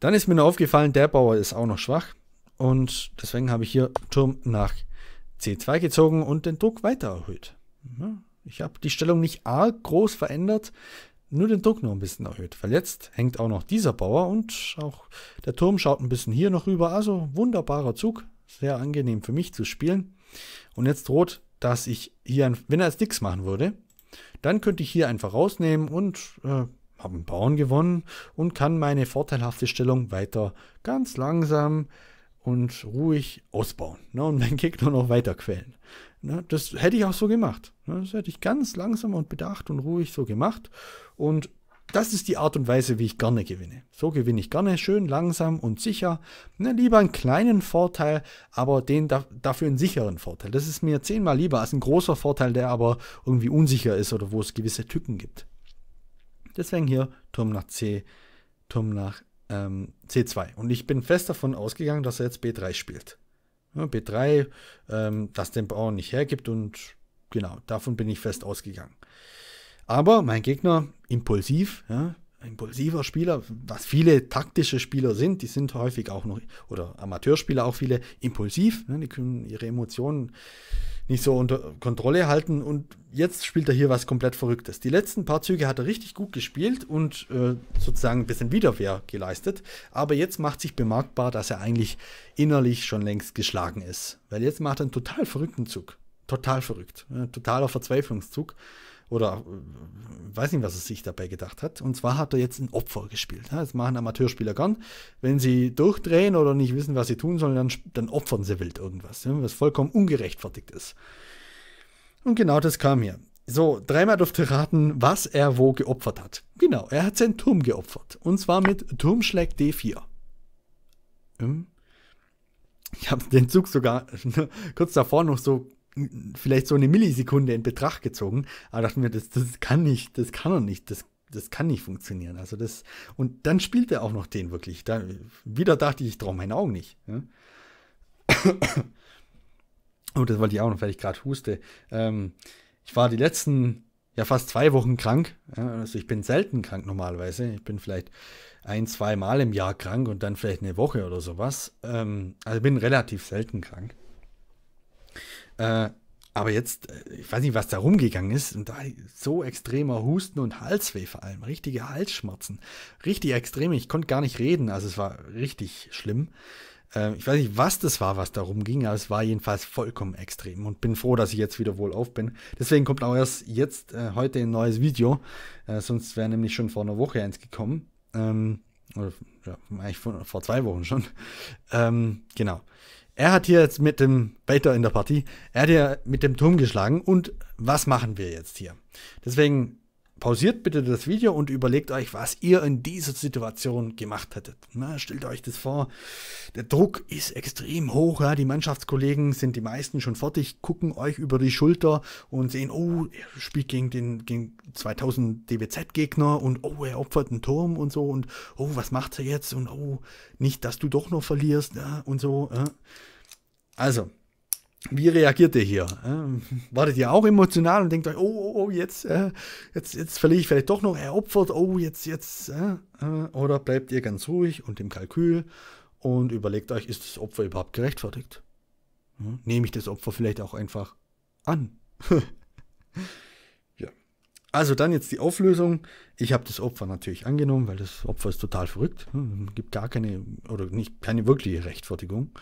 Dann ist mir nur aufgefallen, der Bauer ist auch noch schwach. Und deswegen habe ich hier Turm nach C2 gezogen und den Druck weiter erhöht. Ich habe die Stellung nicht arg groß verändert nur den Druck noch ein bisschen erhöht. Weil jetzt hängt auch noch dieser Bauer und auch der Turm schaut ein bisschen hier noch rüber. Also wunderbarer Zug, sehr angenehm für mich zu spielen. Und jetzt droht, dass ich hier, ein, wenn er jetzt Dix machen würde, dann könnte ich hier einfach rausnehmen und äh, habe einen Bauern gewonnen und kann meine vorteilhafte Stellung weiter ganz langsam und ruhig ausbauen ne, und meinen Gegner noch weiter quälen. Ne, das hätte ich auch so gemacht. Ne, das hätte ich ganz langsam und bedacht und ruhig so gemacht. Und das ist die Art und Weise, wie ich gerne gewinne. So gewinne ich gerne, schön, langsam und sicher. Ne, lieber einen kleinen Vorteil, aber den da, dafür einen sicheren Vorteil. Das ist mir zehnmal lieber als ein großer Vorteil, der aber irgendwie unsicher ist oder wo es gewisse Tücken gibt. Deswegen hier Turm nach C, Turm nach ähm, C2. Und ich bin fest davon ausgegangen, dass er jetzt B3 spielt. B3, ähm, das den Bauern nicht hergibt und genau, davon bin ich fest ausgegangen. Aber mein Gegner, impulsiv, ja, impulsiver Spieler, was viele taktische Spieler sind, die sind häufig auch noch, oder Amateurspieler auch viele, impulsiv, ne, die können ihre Emotionen nicht so unter Kontrolle halten und jetzt spielt er hier was komplett Verrücktes. Die letzten paar Züge hat er richtig gut gespielt und äh, sozusagen ein bisschen Widerwehr geleistet, aber jetzt macht sich bemerkbar, dass er eigentlich innerlich schon längst geschlagen ist, weil jetzt macht er einen total verrückten Zug, total verrückt, totaler Verzweiflungszug oder äh, weiß nicht, was er sich dabei gedacht hat. Und zwar hat er jetzt ein Opfer gespielt. Das machen Amateurspieler gern. Wenn sie durchdrehen oder nicht wissen, was sie tun sollen, dann, dann opfern sie wild irgendwas, was vollkommen ungerechtfertigt ist. Und genau das kam hier. So, dreimal durfte raten, was er wo geopfert hat. Genau, er hat seinen Turm geopfert. Und zwar mit Turmschlag D4. Hm? Ich habe den Zug sogar (laughs) kurz davor noch so vielleicht so eine Millisekunde in Betracht gezogen, aber dachten wir, das, das kann nicht, das kann er nicht, das, das kann nicht funktionieren. Also das, und dann spielt er auch noch den wirklich. Da, wieder dachte ich, ich traue meinen Augen nicht. Ja? (coughs) oh, das wollte ich auch noch, weil ich gerade huste. Ähm, ich war die letzten ja fast zwei Wochen krank. Also ich bin selten krank normalerweise. Ich bin vielleicht ein, zwei Mal im Jahr krank und dann vielleicht eine Woche oder sowas. Ähm, also bin relativ selten krank. Äh, aber jetzt, äh, ich weiß nicht, was da rumgegangen ist. Und da so extremer Husten und Halsweh vor allem. Richtige Halsschmerzen. Richtig extreme. Ich konnte gar nicht reden. Also es war richtig schlimm. Äh, ich weiß nicht, was das war, was da rumging. Aber es war jedenfalls vollkommen extrem. Und bin froh, dass ich jetzt wieder wohl auf bin. Deswegen kommt auch erst jetzt äh, heute ein neues Video. Äh, sonst wäre nämlich schon vor einer Woche eins gekommen. Ähm, oder ja, eigentlich vor, vor, zwei Wochen schon. (laughs) Ähm, genau er hat hier jetzt mit dem Bater in der Partie, er hat hier mit dem Turm geschlagen und was machen wir jetzt hier? Deswegen pausiert bitte das Video und überlegt euch, was ihr in dieser Situation gemacht hättet. Na, stellt euch das vor, der Druck ist extrem hoch, ja? die Mannschaftskollegen sind die meisten schon fertig, gucken euch über die Schulter und sehen, oh, er spielt gegen den gegen 2000 dwz gegner und oh, er opfert einen Turm und so und oh, was macht er jetzt und oh, nicht, dass du doch noch verlierst ja? und so. Ja? Also, wie reagiert ihr hier? Äh, wartet ihr auch emotional und denkt euch, oh, oh, oh jetzt, äh, jetzt, jetzt verliere ich vielleicht doch noch, er opfert, oh, jetzt, jetzt. Äh, äh oder bleibt ihr ganz ruhig und im Kalkül und überlegt euch, ist das Opfer überhaupt gerechtfertigt? Hm, nehme ich das Opfer vielleicht auch einfach an? (laughs) Also dann jetzt die Auflösung. Ich habe das Opfer natürlich angenommen, weil das Opfer ist total verrückt. Hm, gibt gar keine oder nicht keine wirkliche Rechtfertigung.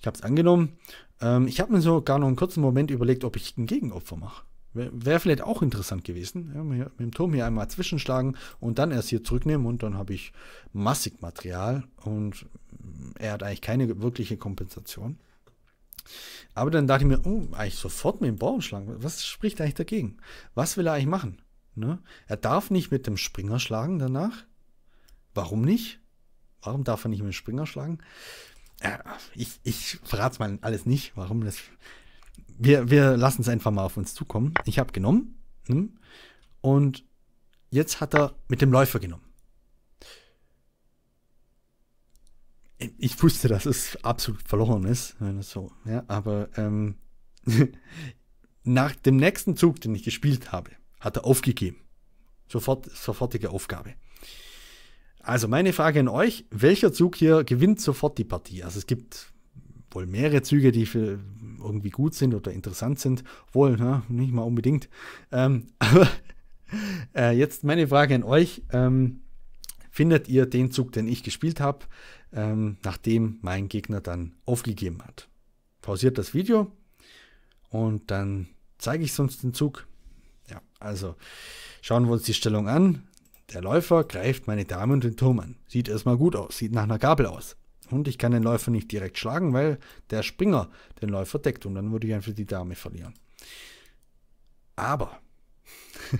Ich habe es angenommen. Ähm, ich habe mir sogar noch einen kurzen Moment überlegt, ob ich ein Gegenopfer mache. Wäre wär vielleicht auch interessant gewesen. Ja, mit dem Turm hier einmal zwischenschlagen und dann erst hier zurücknehmen und dann habe ich massig Material und er hat eigentlich keine wirkliche Kompensation. Aber dann dachte ich mir, oh, eigentlich sofort mit dem Baum schlagen. Was spricht eigentlich dagegen? Was will er eigentlich machen? Ne? Er darf nicht mit dem Springer schlagen danach. Warum nicht? Warum darf er nicht mit dem Springer schlagen? Ja, ich, ich verrate es mal alles nicht, warum das. Wir, wir lassen es einfach mal auf uns zukommen. Ich habe genommen. Ne? Und jetzt hat er mit dem Läufer genommen. Ich wusste, dass es absolut verloren ist, wenn so, ja, aber ähm, (laughs) nach dem nächsten Zug, den ich gespielt habe, hat er aufgegeben. Sofort, sofortige Aufgabe. Also meine Frage an euch, welcher Zug hier gewinnt sofort die Partie? Also es gibt wohl mehrere Züge, die für irgendwie gut sind oder interessant sind. Wohl, ja, ne, nicht mal unbedingt. Ähm, (laughs) aber äh, jetzt meine Frage an euch. Ähm, findet ihr den Zug, den ich gespielt habe, ähm, nachdem mein Gegner dann aufgegeben hat? Pausiert das Video und dann zeige ich sonst den Zug. Also schauen wir uns die Stellung an. Der Läufer greift meine Dame und den Turm an. Sieht erstmal gut aus, sieht nach einer Gabel aus. Und ich kann den Läufer nicht direkt schlagen, weil der Springer den Läufer deckt und dann würde ich einfach die Dame verlieren. Aber (laughs)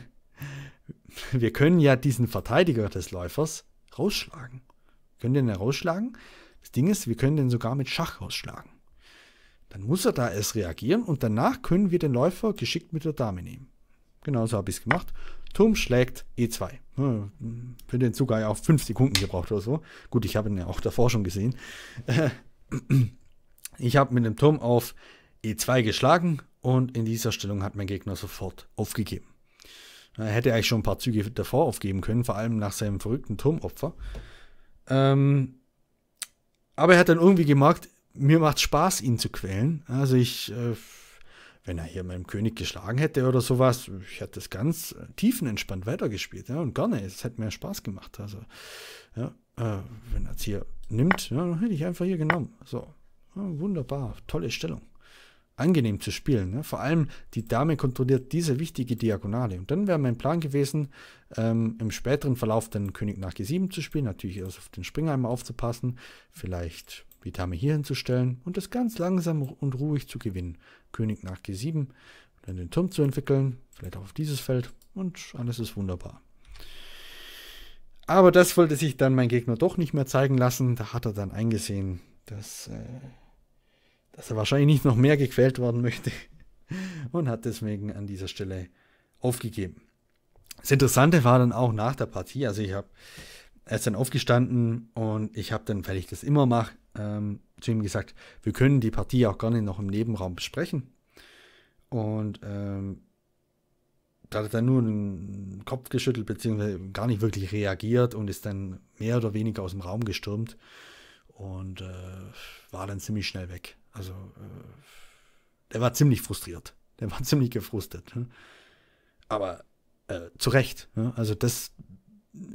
wir können ja diesen Verteidiger des Läufers rausschlagen. können den rausschlagen? Das Ding ist, wir können den sogar mit Schach rausschlagen. Dann muss er da erst reagieren und danach können wir den Läufer geschickt mit der Dame nehmen. Genau so habe ich es gemacht. Turm schlägt E2. Für den Zug habe ich auch 5 Sekunden gebraucht oder so. Gut, ich habe ihn ja auch davor schon gesehen. Äh, ich habe mit dem Turm auf E2 geschlagen und in dieser Stellung hat mein Gegner sofort aufgegeben. Er hätte eigentlich schon ein paar Züge davor aufgeben können, vor allem nach seinem verrückten Turmopfer. Ähm, aber er hat dann irgendwie gemerkt, mir macht Spaß, ihn zu quälen. Also ich äh, wenn er hier meinem König geschlagen hätte oder sowas, ich hätte das ganz äh, tiefenentspannt weitergespielt. Ja, und gerne, es hätte mir Spaß gemacht. Also, ja, äh, wenn er es hier nimmt, ja, dann hätte ich einfach hier genommen. So, ja, wunderbar, tolle Stellung. Angenehm zu spielen. Ne? Vor allem die Dame kontrolliert diese wichtige Diagonale. Und dann wäre mein Plan gewesen, ähm, im späteren Verlauf dann König nach G7 zu spielen, natürlich erst auf den Springer einmal aufzupassen, vielleicht die Dame hier hinzustellen und es ganz langsam und ruhig zu gewinnen. König nach G7, dann den Turm zu entwickeln, vielleicht auch auf dieses Feld und alles ist wunderbar. Aber das wollte sich dann mein Gegner doch nicht mehr zeigen lassen. Da hat er dann eingesehen, dass, äh, dass er wahrscheinlich nicht noch mehr gequält werden möchte (laughs) und hat deswegen an dieser Stelle aufgegeben. Das Interessante war dann auch nach der Partie, also ich habe er ist dann aufgestanden und ich habe dann, weil ich das immer mache, ähm, zu ihm gesagt, wir können die Partie auch gerne noch im Nebenraum besprechen. Und ähm, da hat er dann nur den Kopf geschüttelt, beziehungsweise gar nicht wirklich reagiert und ist dann mehr oder weniger aus dem Raum gestürmt und äh, war dann ziemlich schnell weg. Also äh, der war ziemlich frustriert. Der war (laughs) ziemlich gefrustet. Ne? Aber äh, zu Recht. Ne? Also das (laughs)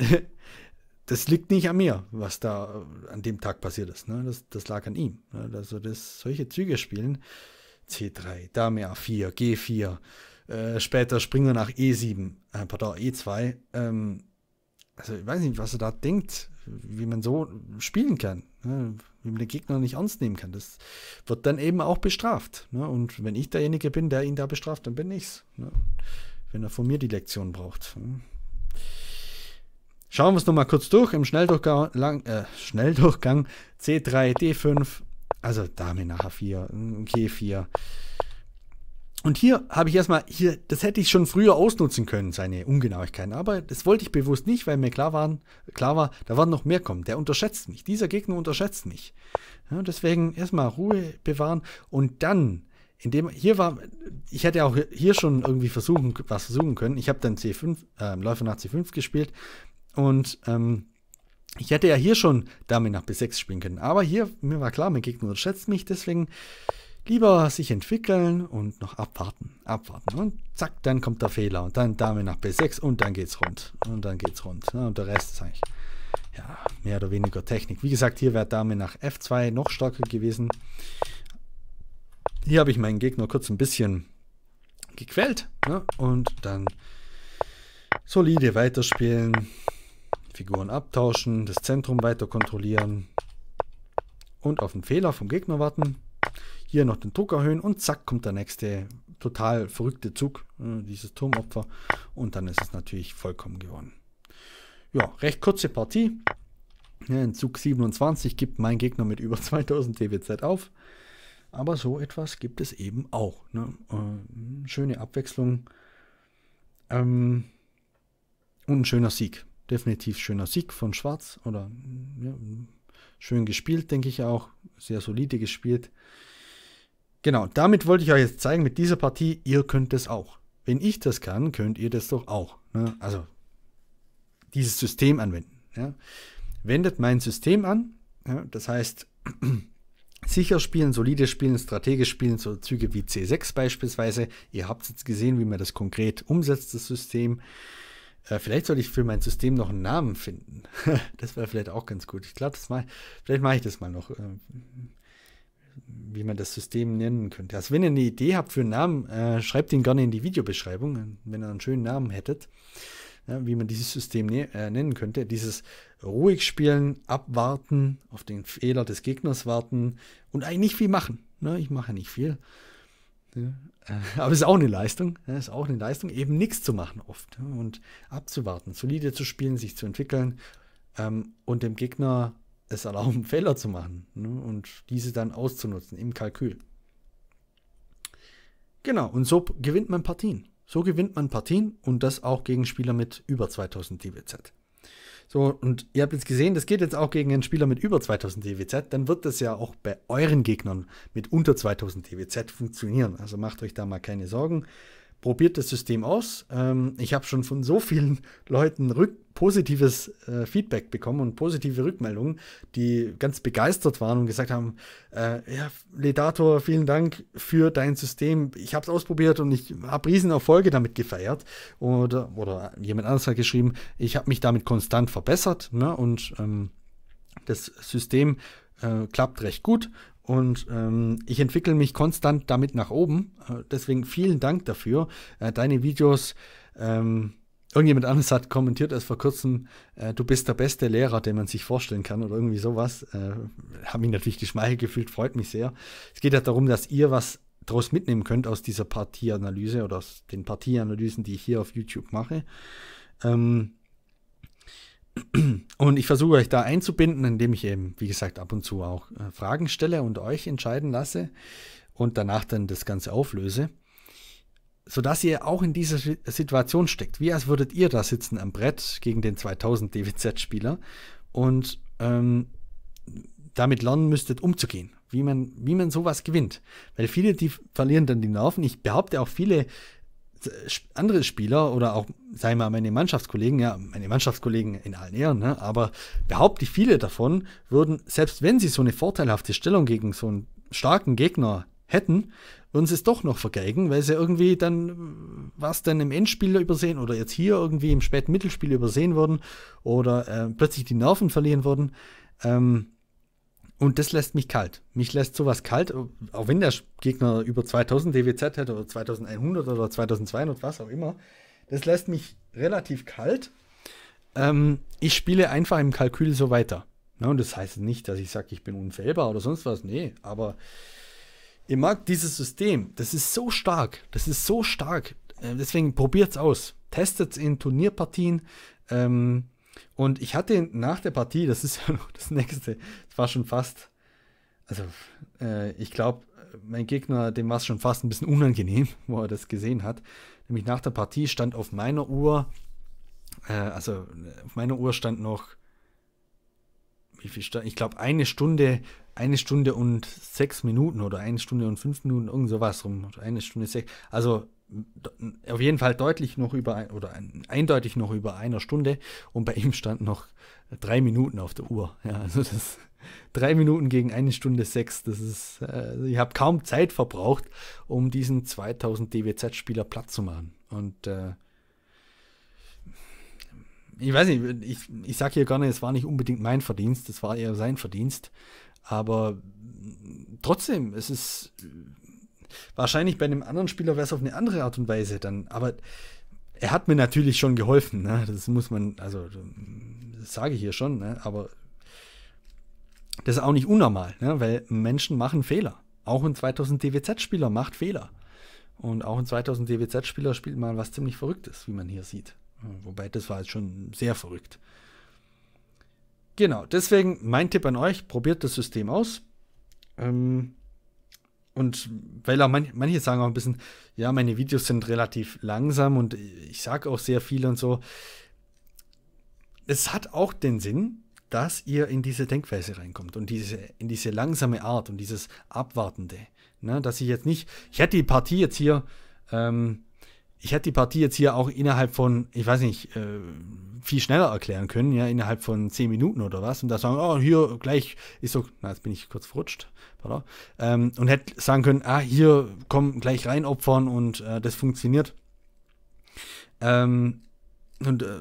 das liegt nicht an mir, was da äh, an dem Tag passiert ist. Ne? Das, das lag an ihm. Ne? Also das, solche Züge spielen, C3, Dame A4, G4, äh, später springen wir nach E7, äh, pardon, E2. Ähm, also ich weiß nicht, was er da denkt, wie man so spielen kann, ne? wie man den Gegner nicht ernst nehmen kann. Das wird dann eben auch bestraft. Ne? Und wenn ich derjenige bin, der ihn da bestraft, dann bin ich's. Ne? Wenn er von mir die Lektion braucht. Ne? Schauen wir es nochmal kurz durch. Im Schnelldurchgang, lang, äh, Schnelldurchgang C3, D5, also Dame nach H4, G4. Und hier habe ich erstmal, hier, das hätte ich schon früher ausnutzen können, seine Ungenauigkeiten. Aber das wollte ich bewusst nicht, weil mir klar, waren, klar war, da werden noch mehr kommen. Der unterschätzt mich. Dieser Gegner unterschätzt mich. Ja, deswegen erstmal Ruhe bewahren und dann in dem, hier war, ich hätte auch hier schon irgendwie versuchen, was versuchen können. Ich habe dann C5, äh, Läufer nach C5 gespielt. Und ähm, ich hätte ja hier schon Dame nach B6 spielen können. Aber hier, mir war klar, mein Gegner unterschätzt mich. Deswegen lieber sich entwickeln und noch abwarten. Abwarten. Und zack, dann kommt der Fehler. Und dann Dame nach B6 und dann geht's rund. Und dann geht's rund. Und der Rest ist eigentlich ja, mehr oder weniger Technik. Wie gesagt, hier wäre Dame nach F2 noch stärker gewesen. Hier habe ich meinen Gegner kurz ein bisschen gequält. Ne? Und dann solide weiterspielen. Figuren abtauschen, das Zentrum weiter kontrollieren und auf den Fehler vom Gegner warten. Hier noch den Druck erhöhen und zack kommt der nächste total verrückte Zug, äh, dieses Turmopfer. Und dann ist es natürlich vollkommen gewonnen. Ja, recht kurze Partie. in Zug 27 gibt mein Gegner mit über 2000 TWZ auf. Aber so etwas gibt es eben auch. Ne? Äh, schöne Abwechslung. Ähm, und ein schöner Sieg definitiv schöner Sieg von Schwarz oder ja, schön gespielt, denke ich auch. Sehr solide gespielt. Genau, damit wollte ich euch jetzt zeigen, mit dieser Partie, ihr könnt es auch. Wenn ich das kann, könnt ihr das doch auch. Ne? Also dieses System anwenden. Ja? Wendet mein System an. Ja? Das heißt, (clears throat) sicher spielen, solide spielen, strategisch spielen, so Züge wie C6 beispielsweise. Ihr habt jetzt gesehen, wie man das konkret umsetzt, das System. Äh, vielleicht sollte ich für mein System noch einen Namen finden. (laughs) das wäre vielleicht auch ganz gut. Ich glaube, das vielleicht mache ich das mal noch, äh, wie man das System nennen könnte. Also wenn ihr eine Idee habt für einen Namen, äh, schreibt ihn gerne in die Videobeschreibung, wenn ihr einen schönen Namen hättet, wie man dieses System ne-, nennen könnte. Dieses ruhig spielen, abwarten, auf den Fehler des Gegners warten und eigentlich nicht viel machen. Ne? Ich mache nicht viel. Äh, aber es ist auch eine Leistung, ne? es ist auch eine Leistung, eben nichts zu machen oft ne? und abzuwarten, solide zu spielen, sich zu entwickeln ähm, und dem Gegner es erlauben, (laughs) Fehler zu machen ne? und diese dann auszunutzen im Kalkül. Genau, und so gewinnt man Partien. So gewinnt man Partien und das auch gegen Spieler mit über 2000 DWZ. So, und ihr habt jetzt gesehen, das geht jetzt auch gegen einen Spieler mit über 2000 DWZ, e dann wird das ja auch bei euren Gegnern mit unter 2000 DWZ e funktionieren. Also macht euch da mal keine Sorgen probiert das System aus. Ähm, ich habe schon von so vielen (laughs) Leuten rück positives äh, Feedback bekommen und positive Rückmeldungen, die ganz begeistert waren und gesagt haben, äh, ja, Ledator, vielen Dank für dein System. Ich habe es ausprobiert und ich habe riesen Erfolge damit gefeiert. Oder, oder jemand anderes hat geschrieben, ich habe mich damit konstant verbessert ne? und ähm, das System äh, klappt recht gut und ähm, ich entwickle mich konstant damit nach oben. Äh, deswegen vielen Dank dafür. Äh, deine Videos, ähm, irgendjemand anderes hat kommentiert erst vor kurzem, äh, du bist der beste Lehrer, den man sich vorstellen kann oder irgendwie sowas. Äh, Habe mich natürlich geschmeichelt gefühlt, freut mich sehr. Es geht ja darum, dass ihr was daraus mitnehmen könnt aus dieser Partieanalyse oder aus den Partieanalysen, die ich hier auf YouTube mache. Ähm, und ich versuche euch da einzubinden, indem ich eben, wie gesagt, ab und zu auch äh, Fragen stelle und euch entscheiden lasse und danach dann das Ganze auflöse, sodass ihr auch in dieser Situation steckt. Wie als würdet ihr da sitzen am Brett gegen den 2000 DWZ-Spieler und ähm, damit lernen müsstet, umzugehen, wie man, wie man sowas gewinnt. Weil viele, die verlieren dann die Nerven. Ich behaupte auch, viele andere Spieler oder auch, sag ich mal, meine Mannschaftskollegen, ja, meine Mannschaftskollegen in allen Ehren, ne, aber behaupte ich, viele davon würden, selbst wenn sie so eine vorteilhafte Stellung gegen so einen starken Gegner hätten, würden sie es doch noch vergeigen, weil sie irgendwie dann was dann im Endspiel übersehen oder jetzt hier irgendwie im späten Mittelspiel übersehen würden oder äh, plötzlich die Nerven verlieren würden. Ähm, und das lässt mich kalt. Mich lässt sowas kalt, auch wenn der Gegner über 2000 DWZ hätte oder 2100 oder 2200, was auch immer. Das lässt mich relativ kalt. Ähm, ich spiele einfach im Kalkül so weiter. Ja, ne, und das heißt nicht, dass ich sage, ich bin unfehlbar oder sonst was. Nee, aber ihr mag dieses System. Das ist so stark. Das ist so stark. Äh, deswegen probiert es aus. Testet es in Turnierpartien. Ähm, und ich hatte nach der Partie, das ist (laughs) ja noch das nächste, es war schon fast, also äh, ich glaube, mein Gegner, dem war es schon fast ein bisschen unangenehm, (laughs) wo er das gesehen hat. Nämlich nach der Partie stand auf meiner Uhr, äh, also äh, auf meiner Uhr stand noch, wie viel stand, ich glaube eine Stunde, eine Stunde und sechs Minuten oder eine Stunde und fünf Minuten, irgend sowas rum, oder eine Stunde sechs, also auf jeden Fall deutlich noch über ein, oder ein, eindeutig noch über einer Stunde und bei ihm stand noch drei Minuten auf der Uhr. Ja, also das drei Minuten gegen eine Stunde sechs, das ist, äh, ich habe kaum Zeit verbraucht, um diesen 2000 DWZ-Spieler platt zu machen. Und äh, ich weiß nicht, ich, ich sage hier gerne, es war nicht unbedingt mein Verdienst, es war eher sein Verdienst, aber trotzdem, es ist Wahrscheinlich bei einem anderen Spieler wäre es auf eine andere Art und Weise dann. Aber er hat mir natürlich schon geholfen. Ne? Das muss man, also sage ich hier schon, ne? aber das ist auch nicht unnormal, ne? weil Menschen machen Fehler. Auch ein 2000 DWZ-Spieler macht Fehler. Und auch ein 2000 DWZ-Spieler spielt mal was ziemlich Verrücktes, wie man hier sieht. Wobei das war jetzt schon sehr verrückt. Genau, deswegen mein Tipp an euch, probiert das System aus. Ähm, und weil auch man, manche sagen auch ein bisschen, ja, meine Videos sind relativ langsam und ich sage auch sehr viel und so. Es hat auch den Sinn, dass ihr in diese Denkweise reinkommt und diese, in diese langsame Art und dieses Abwartende. Ne? Dass ich jetzt nicht, ich hätte die Partie jetzt hier ähm, ich hätte die Partie jetzt hier auch innerhalb von, ich weiß nicht, äh, viel schneller erklären können, ja, innerhalb von zehn Minuten oder was. Und da sagen, oh, hier gleich, ist so, na, jetzt bin ich kurz verrutscht, pardon, ähm, und hätte sagen können, ah, hier, komm, gleich rein opfern und äh, das funktioniert. Ähm, und äh,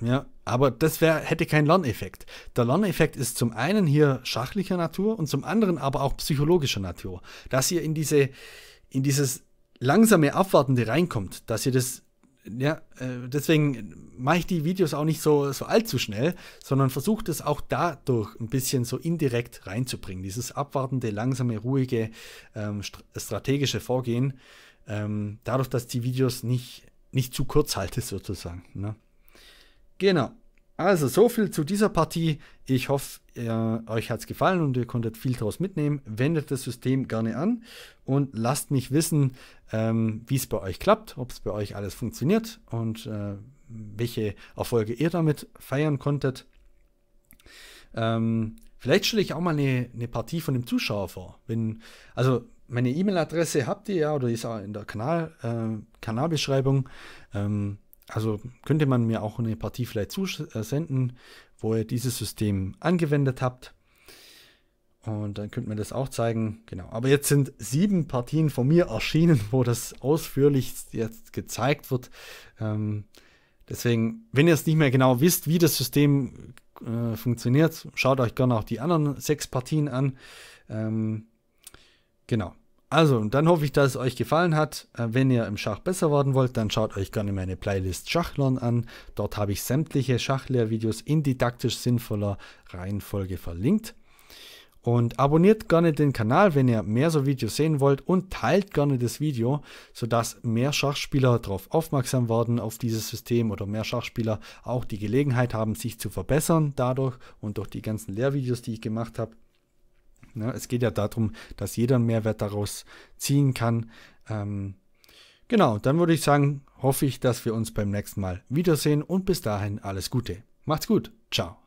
ja, aber das wär, hätte keinen Lerneffekt. Der Lerneffekt ist zum einen hier schachlicher Natur und zum anderen aber auch psychologischer Natur. Dass ihr in diese, in dieses langsame Abwartende reinkommt, dass ihr das, ja, äh, deswegen mache ich die Videos auch nicht so, so allzu schnell, sondern versucht es auch dadurch ein bisschen so indirekt reinzubringen. Dieses abwartende, langsame, ruhige, ähm, strategische Vorgehen, ähm, dadurch, dass die Videos nicht, nicht zu kurz halte sozusagen. Ne? Genau. Also so viel zu dieser Partie. Ich hoffe, ihr, euch hat es gefallen und ihr konntet viel daraus mitnehmen. Wendet das System gerne an und lasst mich wissen, ähm, wie es bei euch klappt, ob es bei euch alles funktioniert und äh, welche Erfolge ihr damit feiern konntet. Ähm, vielleicht stelle ich auch mal eine, eine, Partie von dem Zuschauer vor. Wenn, also meine E-Mail-Adresse habt ihr ja oder ist auch in der Kanal, äh, Kanalbeschreibung. Ähm, also könnte man mir auch eine Partie vielleicht zusenden, wo ihr dieses System angewendet habt. Und dann könnt man das auch zeigen. Genau. Aber jetzt sind sieben Partien von mir erschienen, wo das ausführlich jetzt gezeigt wird. Ähm, deswegen, wenn ihr es nicht mehr genau wisst, wie das System äh, funktioniert, schaut euch gerne auch die anderen sechs Partien an. Ähm, genau. Also, dann hoffe ich, dass es euch gefallen hat. Äh, wenn ihr im Schach besser werden wollt, dann schaut euch gerne meine Playlist Schachlern an. Dort habe ich sämtliche Schachlehrvideos in didaktisch sinnvoller Reihenfolge verlinkt. Und abonniert gerne den Kanal, wenn ihr mehr so Videos sehen wollt und teilt gerne das Video, sodass mehr Schachspieler darauf aufmerksam werden auf dieses System oder mehr Schachspieler auch die Gelegenheit haben, sich zu verbessern dadurch und durch die ganzen Lehrvideos, die ich gemacht habe. Ne? Es geht ja darum, dass jeder einen Mehrwert daraus ziehen kann. Ähm, genau, dann würde ich sagen, hoffe ich, dass wir uns beim nächsten Mal wiedersehen und bis dahin alles Gute. Macht's gut. Ciao.